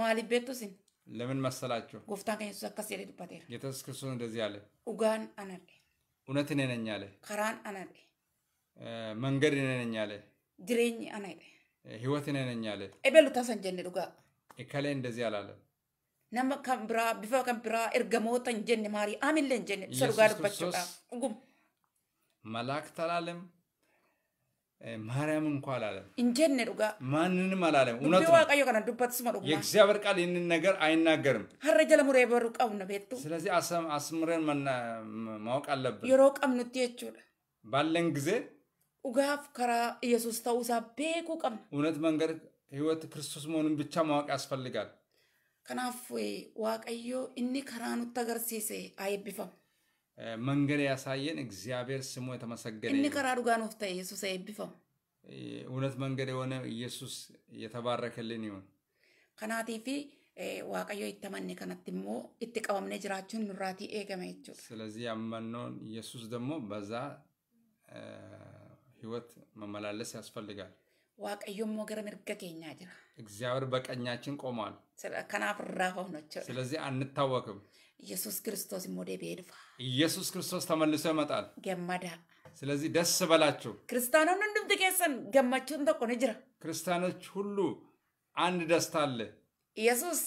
ማሊፍ ቤቱሲን ለምን መሰላቸው? ጎፍታን ከኢየሱስ አካስ የደድባቴ ጌታ ኢየሱስ ክርስቶስ እንደዚህ አለ፣ ኡጋን አነዴ እውነትን የነኛ አለ፣ ከራን አነዴ መንገድ ነኝ አለ። ጅሬኝ አና ህይወት ነኝ አለ። ኤበሉ ታሰን ዱጋ እከሌ እንደዚህ አላለም። ነመ ከን ብራ ቢፈ ከን ብራ ኤርገሞተን ጀኔ ማሪ አሚለን ጀኔ ሰዱጋ ዱበቸውዳ ጉም መላእክት አላለም። ማርያም እንኳ አላለም። እንጀኔ ዱጋ ማንንም አላለም። እውነቱ ዋቀዮ ከነ ዱበት ስመ ዱጋ የእግዚአብሔር ቃል ይህንን ነገር አይናገርም። ሀረ ጀለ ሙሬ በሩ ቀብነ ቤቱ ስለዚህ አስምረን ማወቅ አለብን። የሮቀም ንትየችው ባለን ጊዜ dhugaaf karaa Iyesuus ta'uusaa beekuu qabna. Uunat mangar hiwwat Kiristoos moonin bichaa mawaaq asfalligaal. Kanaaf Waaqayyo inni karaa nutti agarsiise haa eebbifama. መንገድ ያሳየን እግዚአብሔር ስሙ የተመሰገነ እኒ ከራ ዱጋ ኖፍተ ኢየሱስ አይብፈም እውነት መንገድ የሆነ ኢየሱስ የተባረከልን ይሁን ከናቲፊ ዋቀዮ ይተመኔ ከነት ሞ እት ቀበምኔ ጅራችን ኑራቲ ኤገመ ስለዚህ ያመነውን ኢየሱስ ደግሞ በዛ ህይወት መመላለስ ያስፈልጋል። ዋቀዮም ሞገረ ምርገገኛ ጅራ እግዚአብሔር በቀኛችን ቆሟል። ከናፍ ሆኖች ስለዚህ አንታወክም። ኢየሱስ ክርስቶስ ሞዴ ቤድፋ ኢየሱስ ክርስቶስ ተመልሶ ይመጣል። ገመዳ ስለዚህ ደስ በላችሁ። ክርስቲያኖን ሁንዱም ትኬሰን ገማችሁን ተቆን ጅራ ክርስቲያኖች ሁሉ አንድ ደስታ አለ። ኢየሱስ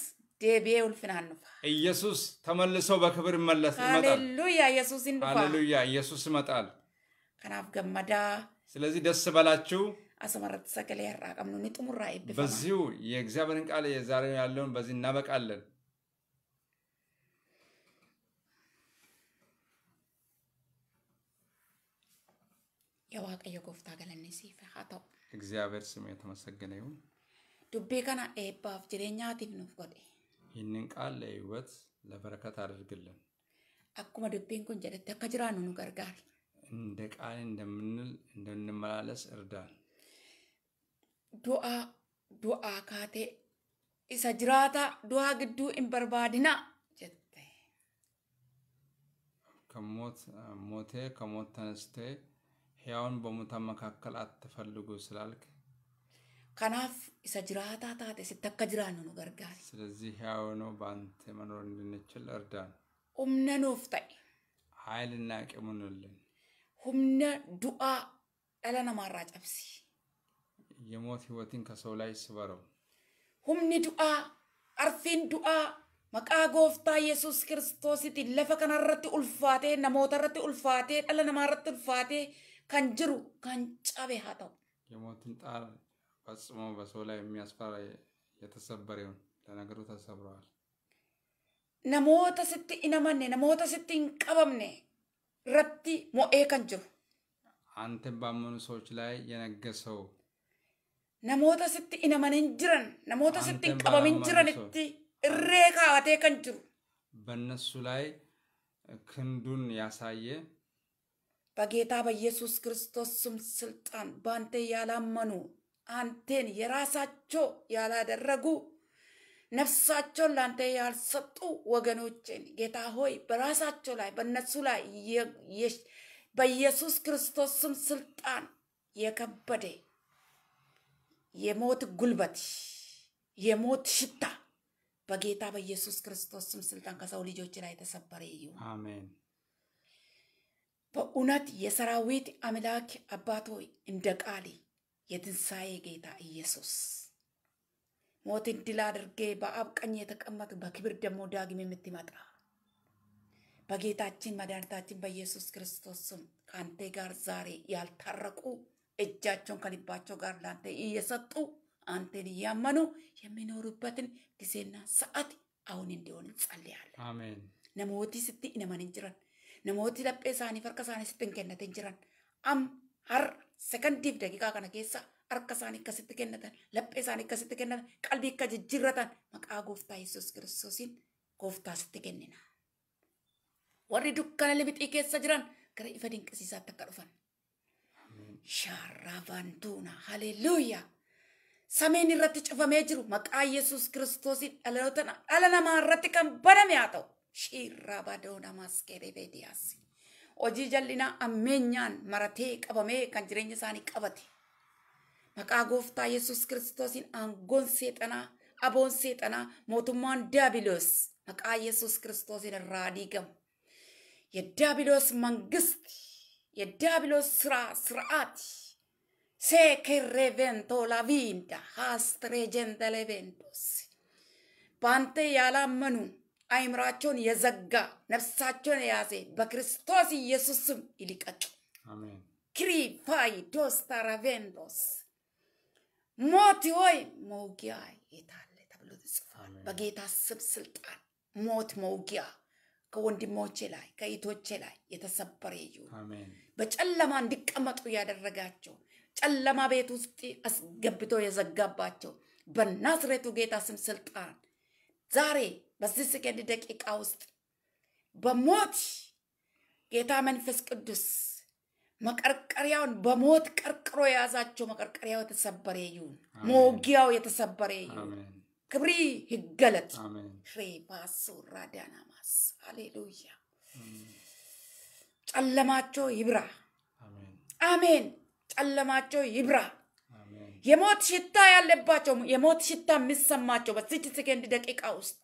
ዴቤ ውልፍና ንፋ ኢየሱስ ተመልሶ በክብር ይመለስ። ሃሌሉያ ኢየሱስ ይመጣል። ከናፍ ገመዳ ስለዚህ ደስ በላችሁ። አሰማረት ሰገለ ያራቀም ነው ጥሙራ ይብፈ በዚሁ የእግዚአብሔርን ቃል የዛሬ ያለውን በዚህ እናበቃለን። የዋቀየ ገለ ገለነሲ ፈሃተው እግዚአብሔር ስም የተመሰገነ ይሁን። ዱቤ ከና ኤባፍ ጅሬኛ ኑፍ ጎዴ ይህንን ቃል ለህይወት ለበረከት አድርግልን። አኩመ ዱቤን ኩን ጀደት አካ ገርጋሪ እንደ ቃል እንደምንል እንደንመላለስ እርዳን። ዱአ ዱአ ካቴ እሳ ጅራታ ዱአ ግዱ እንበርባድና ጀቴ ከሞት ሞቴ ከሞት ተነስቴ ሕያውን በሙታን መካከል አትፈልጉ ስላልክ ከናፍ ኢሳ ጅራታ ታቴ ስተከ ጅራን ነው ገርጋል። ስለዚህ ሕያው ነው በአንተ መኖር እንድንችል እርዳን። ኡምነኑፍ ታይ ኃይልና ቅሙንልን humna du'aa dhala namaarraa cabsi. የሞት ህይወትን ከሰው ላይ ስበረው። humni du'aa arfiin du'aa maqaa gooftaa yesus kiristoositiin lafa kanarratti ulfaatee namoota irratti ulfaatee dhala namaarratti ulfaatee kan jiru kan cabe haa ta'u. የሞትን ጣር ፈጽሞ በሰው ላይ የሚያስፈራ የተሰበረውን ለነገሩ ተሰብረዋል። namoota sitti hin amanne namoota sitti hin qabamne irratti mo'ee kan jiru አንተ ባመኑ ሰዎች ላይ የነገሰው namoota sitti inamanii jiran namoota sitti hin qabamin jiranitti irree kaawwatee kan jiru በእነሱ ላይ ክንዱን ያሳየ በጌታ በኢየሱስ ክርስቶስ ስም ስልጣን በአንተ ያላመኑ አንቴን የራሳቸው ያላደረጉ ነፍሳቸውን ለአንተ ያልሰጡ ወገኖችን ጌታ ሆይ በራሳቸው ላይ በእነሱ ላይ በኢየሱስ ክርስቶስ ስም ስልጣን የከበደ የሞት ጉልበት የሞት ሽታ በጌታ በኢየሱስ ክርስቶስ ስም ስልጣን ከሰው ልጆች ላይ ተሰበረ ይሁን። አሜን። በእውነት የሰራዊት አምላክ አባት ሆይ እንደ ቃል የትንሣኤ ጌታ ኢየሱስ ሞትን ድል አድርጌ በአብ ቀኝ የተቀመጥ በክብር ደግሞ ዳግም የምትመጣ በጌታችን መድኃኒታችን በኢየሱስ ክርስቶስ ስም ከአንተ ጋር ዛሬ ያልታረቁ እጃቸውን ከልባቸው ጋር ለአንተ እየሰጡ አንተን እያመኑ የሚኖሩበትን ጊዜና ሰዓት አሁን እንዲሆን ጸልያለ። ነሞቲ ስቲ ነመን እንጅረን ነሞቲ ለጴ ሳኒ ፈርቀ ሳኒ ስትን ከነትን አም ሀር ሰከንዲፍ ደቂቃ ከነ ኬሳ harka isaanii akkasitti kennatan, laphee isaanii akkasitti kennatan, qalbii akka jijjiirratan maqaa gooftaa Yesuus Kiristoosiin gooftaa sitti kennina. Warri dukkaana limixii keessa jiran gara ifa dinqisiisaatti akka dhufan. Shaarrabantuuna haleluuyaa. Sameen irratti cufamee jiru maqaa Yesuus Kiristoosiin dhala namaa irratti kan baname haa ta'u. Shiirrabadoo namaas kerebeediyaas. Hojii jal'inaa ammeenyaan maratee qabamee kan jireenya isaanii qabate. maqaa gooftaa Yesuus Kiristoosiin aangoon seexanaa, aboon seexanaa, mootummaan daabiloos maqaa Yesuus Kiristoosiin irraa diigamu. የዲያብሎስ መንግስት የዲያብሎስ ስራ ስርዓት ሴክሬቬንቶ ላቪንዳ ሃስትሬጀንተሌቬንቶስ በአንተ ያላመኑ አይምራቸውን የዘጋ ነፍሳቸውን የያዘ በክርስቶስ ኢየሱስም ይልቀቅ ክሪፋይ ዶስታራቬንዶስ ሞት ሆይ መውጊያ የታለ ተብሎ ተጽፏል። በጌታ ስም ስልጣን ሞት መውጊያ ከወንድሞቼ ላይ ከእህቶቼ ላይ የተሰበረ ይሁን። በጨለማ እንዲቀመጡ ያደረጋቸው ጨለማ ቤት ውስጥ አስገብቶ የዘጋባቸው በናዝሬቱ ጌታ ስም ስልጣን ዛሬ በዚህ ስገድ ደቂቃ ውስጥ በሞት ጌታ መንፈስ ቅዱስ መቀርቀሪያውን በሞት ቀርቅሮ የያዛቸው መቀርቀሪያው የተሰበረ ይሁን፣ መወጊያው የተሰበረ ይሁን። ክብሪ ይገለጥ። ሬባሱ ራዳናማስ ሃሌሉያ። ጨለማቸው ይብራ። አሜን። ጨለማቸው ይብራ። የሞት ሽታ ያለባቸው የሞት ሽታ የሚሰማቸው በዚች ሰከንድ ደቂቃ ውስጥ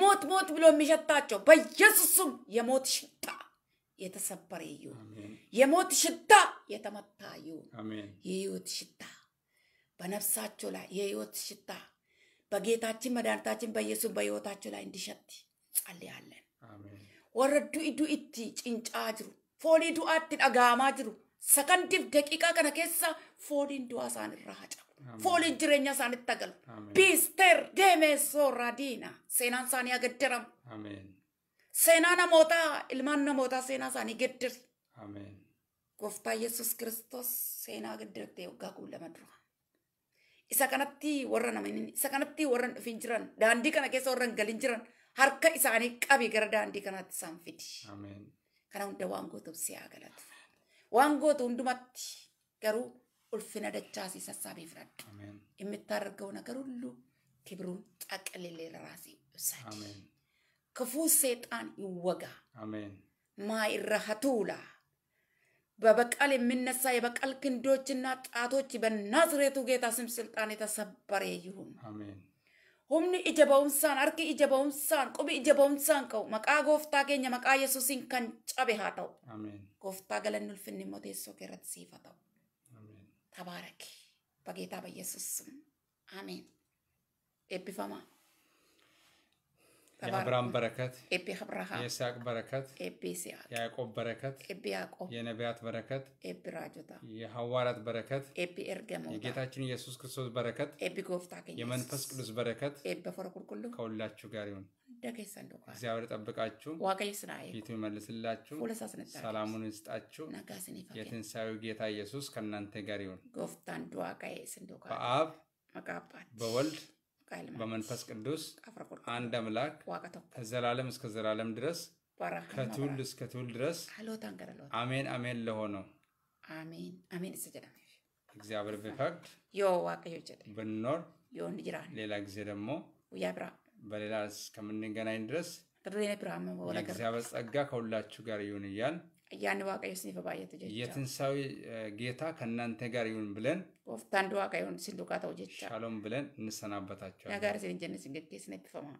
ሞት ሞት ብሎ የሚሸታቸው በኢየሱስም የሞት ሽታ የተሰበረ ይሁን። የሞት ሽታ የተመታ ይሁን። የህይወት ሽታ በነፍሳቸው ላይ የህይወት ሽታ በጌታችን መድኃኒታችን በኢየሱስ በህይወታቸው ላይ እንዲሸት ጸልያለን። ወረዱ ኢዱ ኢቲ ጭንጫ ጅሩ ፎሊ ዱአት ዳጋማ ጅሩ ሰከንዲፍ ደቂቃ ከነ ኬሳ ፎኒን ዱአ ሳንራ ሀጨቡ ፎኒን ጅረኛ ሳንተገሉ ፒስተር ደሜሶ ራዲና ሴናን ሳኒ አገደረም seenaa namootaa ilmaan namootaa seenaa isaanii gaddirti. Gooftaa Yesuus Kiristoos seenaa gaddirtee waggaa kun lama dura. Isa kanatti warra namni kanatti warra dhufin jiran daandii kana keessa warra galin jiran harka isaanii qabi gara daandii kanaatti isaan fidi. Kana hunda waan gootuuf si'aa galatu. Waan gootu hundumatti garuu ulfina dachaasii sassaabii fudhadhu. Immittaa argawuna garuulluu kibiruun xaqalelee raasii ibsaati. ክፉ ሰይጣን ይወጋ። አሜን። ማይረሃቱላ በበቀል የሚነሳ የበቀል ክንዶችና ጣቶች በናዝሬቱ ጌታ ስም ስልጣን የተሰበረ ይሁን። አሜን። ሁምኒ እጀበውንሳን አርኪ እጀበውንሳን ቁቢ እጀበውንሳን ቀው መቃ ጎፍታ ገኘ መቃ ኢየሱስን ከንጨብ ሃተው ጎፍታ ገለኑል ሞቴሶ ከረት ተባረኪ በጌታ በኢየሱስ ስም አሜን። ኤፒፋማ የአብርሃም በረከት፣ የይስሐቅ በረከት፣ የያዕቆብ በረከት፣ የነቢያት በረከት፣ የሐዋርያት በረከት፣ የጌታችን ኢየሱስ ክርስቶስ በረከት፣ የመንፈስ ቅዱስ በረከት ከሁላችሁ ጋር ይሁን። እግዚአብሔር ጠብቃችሁ፣ ፊቱ ይመልስላችሁ፣ ሰላሙን ይስጣችሁ። የትንሣኤው ጌታ ኢየሱስ ከእናንተ ጋር ይሁን። በአብ በወልድ በመንፈስ ቅዱስ አንድ አምላክ ከዘላለም እስከ ዘላለም ድረስ ከትውልድ እስከ ትውልድ ድረስ አሜን አሜን ለሆነው እግዚአብሔር ቢፈቅድ ብንኖር ሌላ ጊዜ ደግሞ በሌላ እስከምንገናኝ ድረስ የእግዚአብሔር ጸጋ ከሁላችሁ ጋር ይሁን እያል ያን የትንሳዊ ጌታ ከእናንተ ጋር ይሁን ብለን Gooftaan du'aa ka'e hundi sin dhugaa ta'u jecha. Shaloom bilan inni sanaabbatachaa. Nagaan isin hin jenne sin gaggeessine eebbifamaa.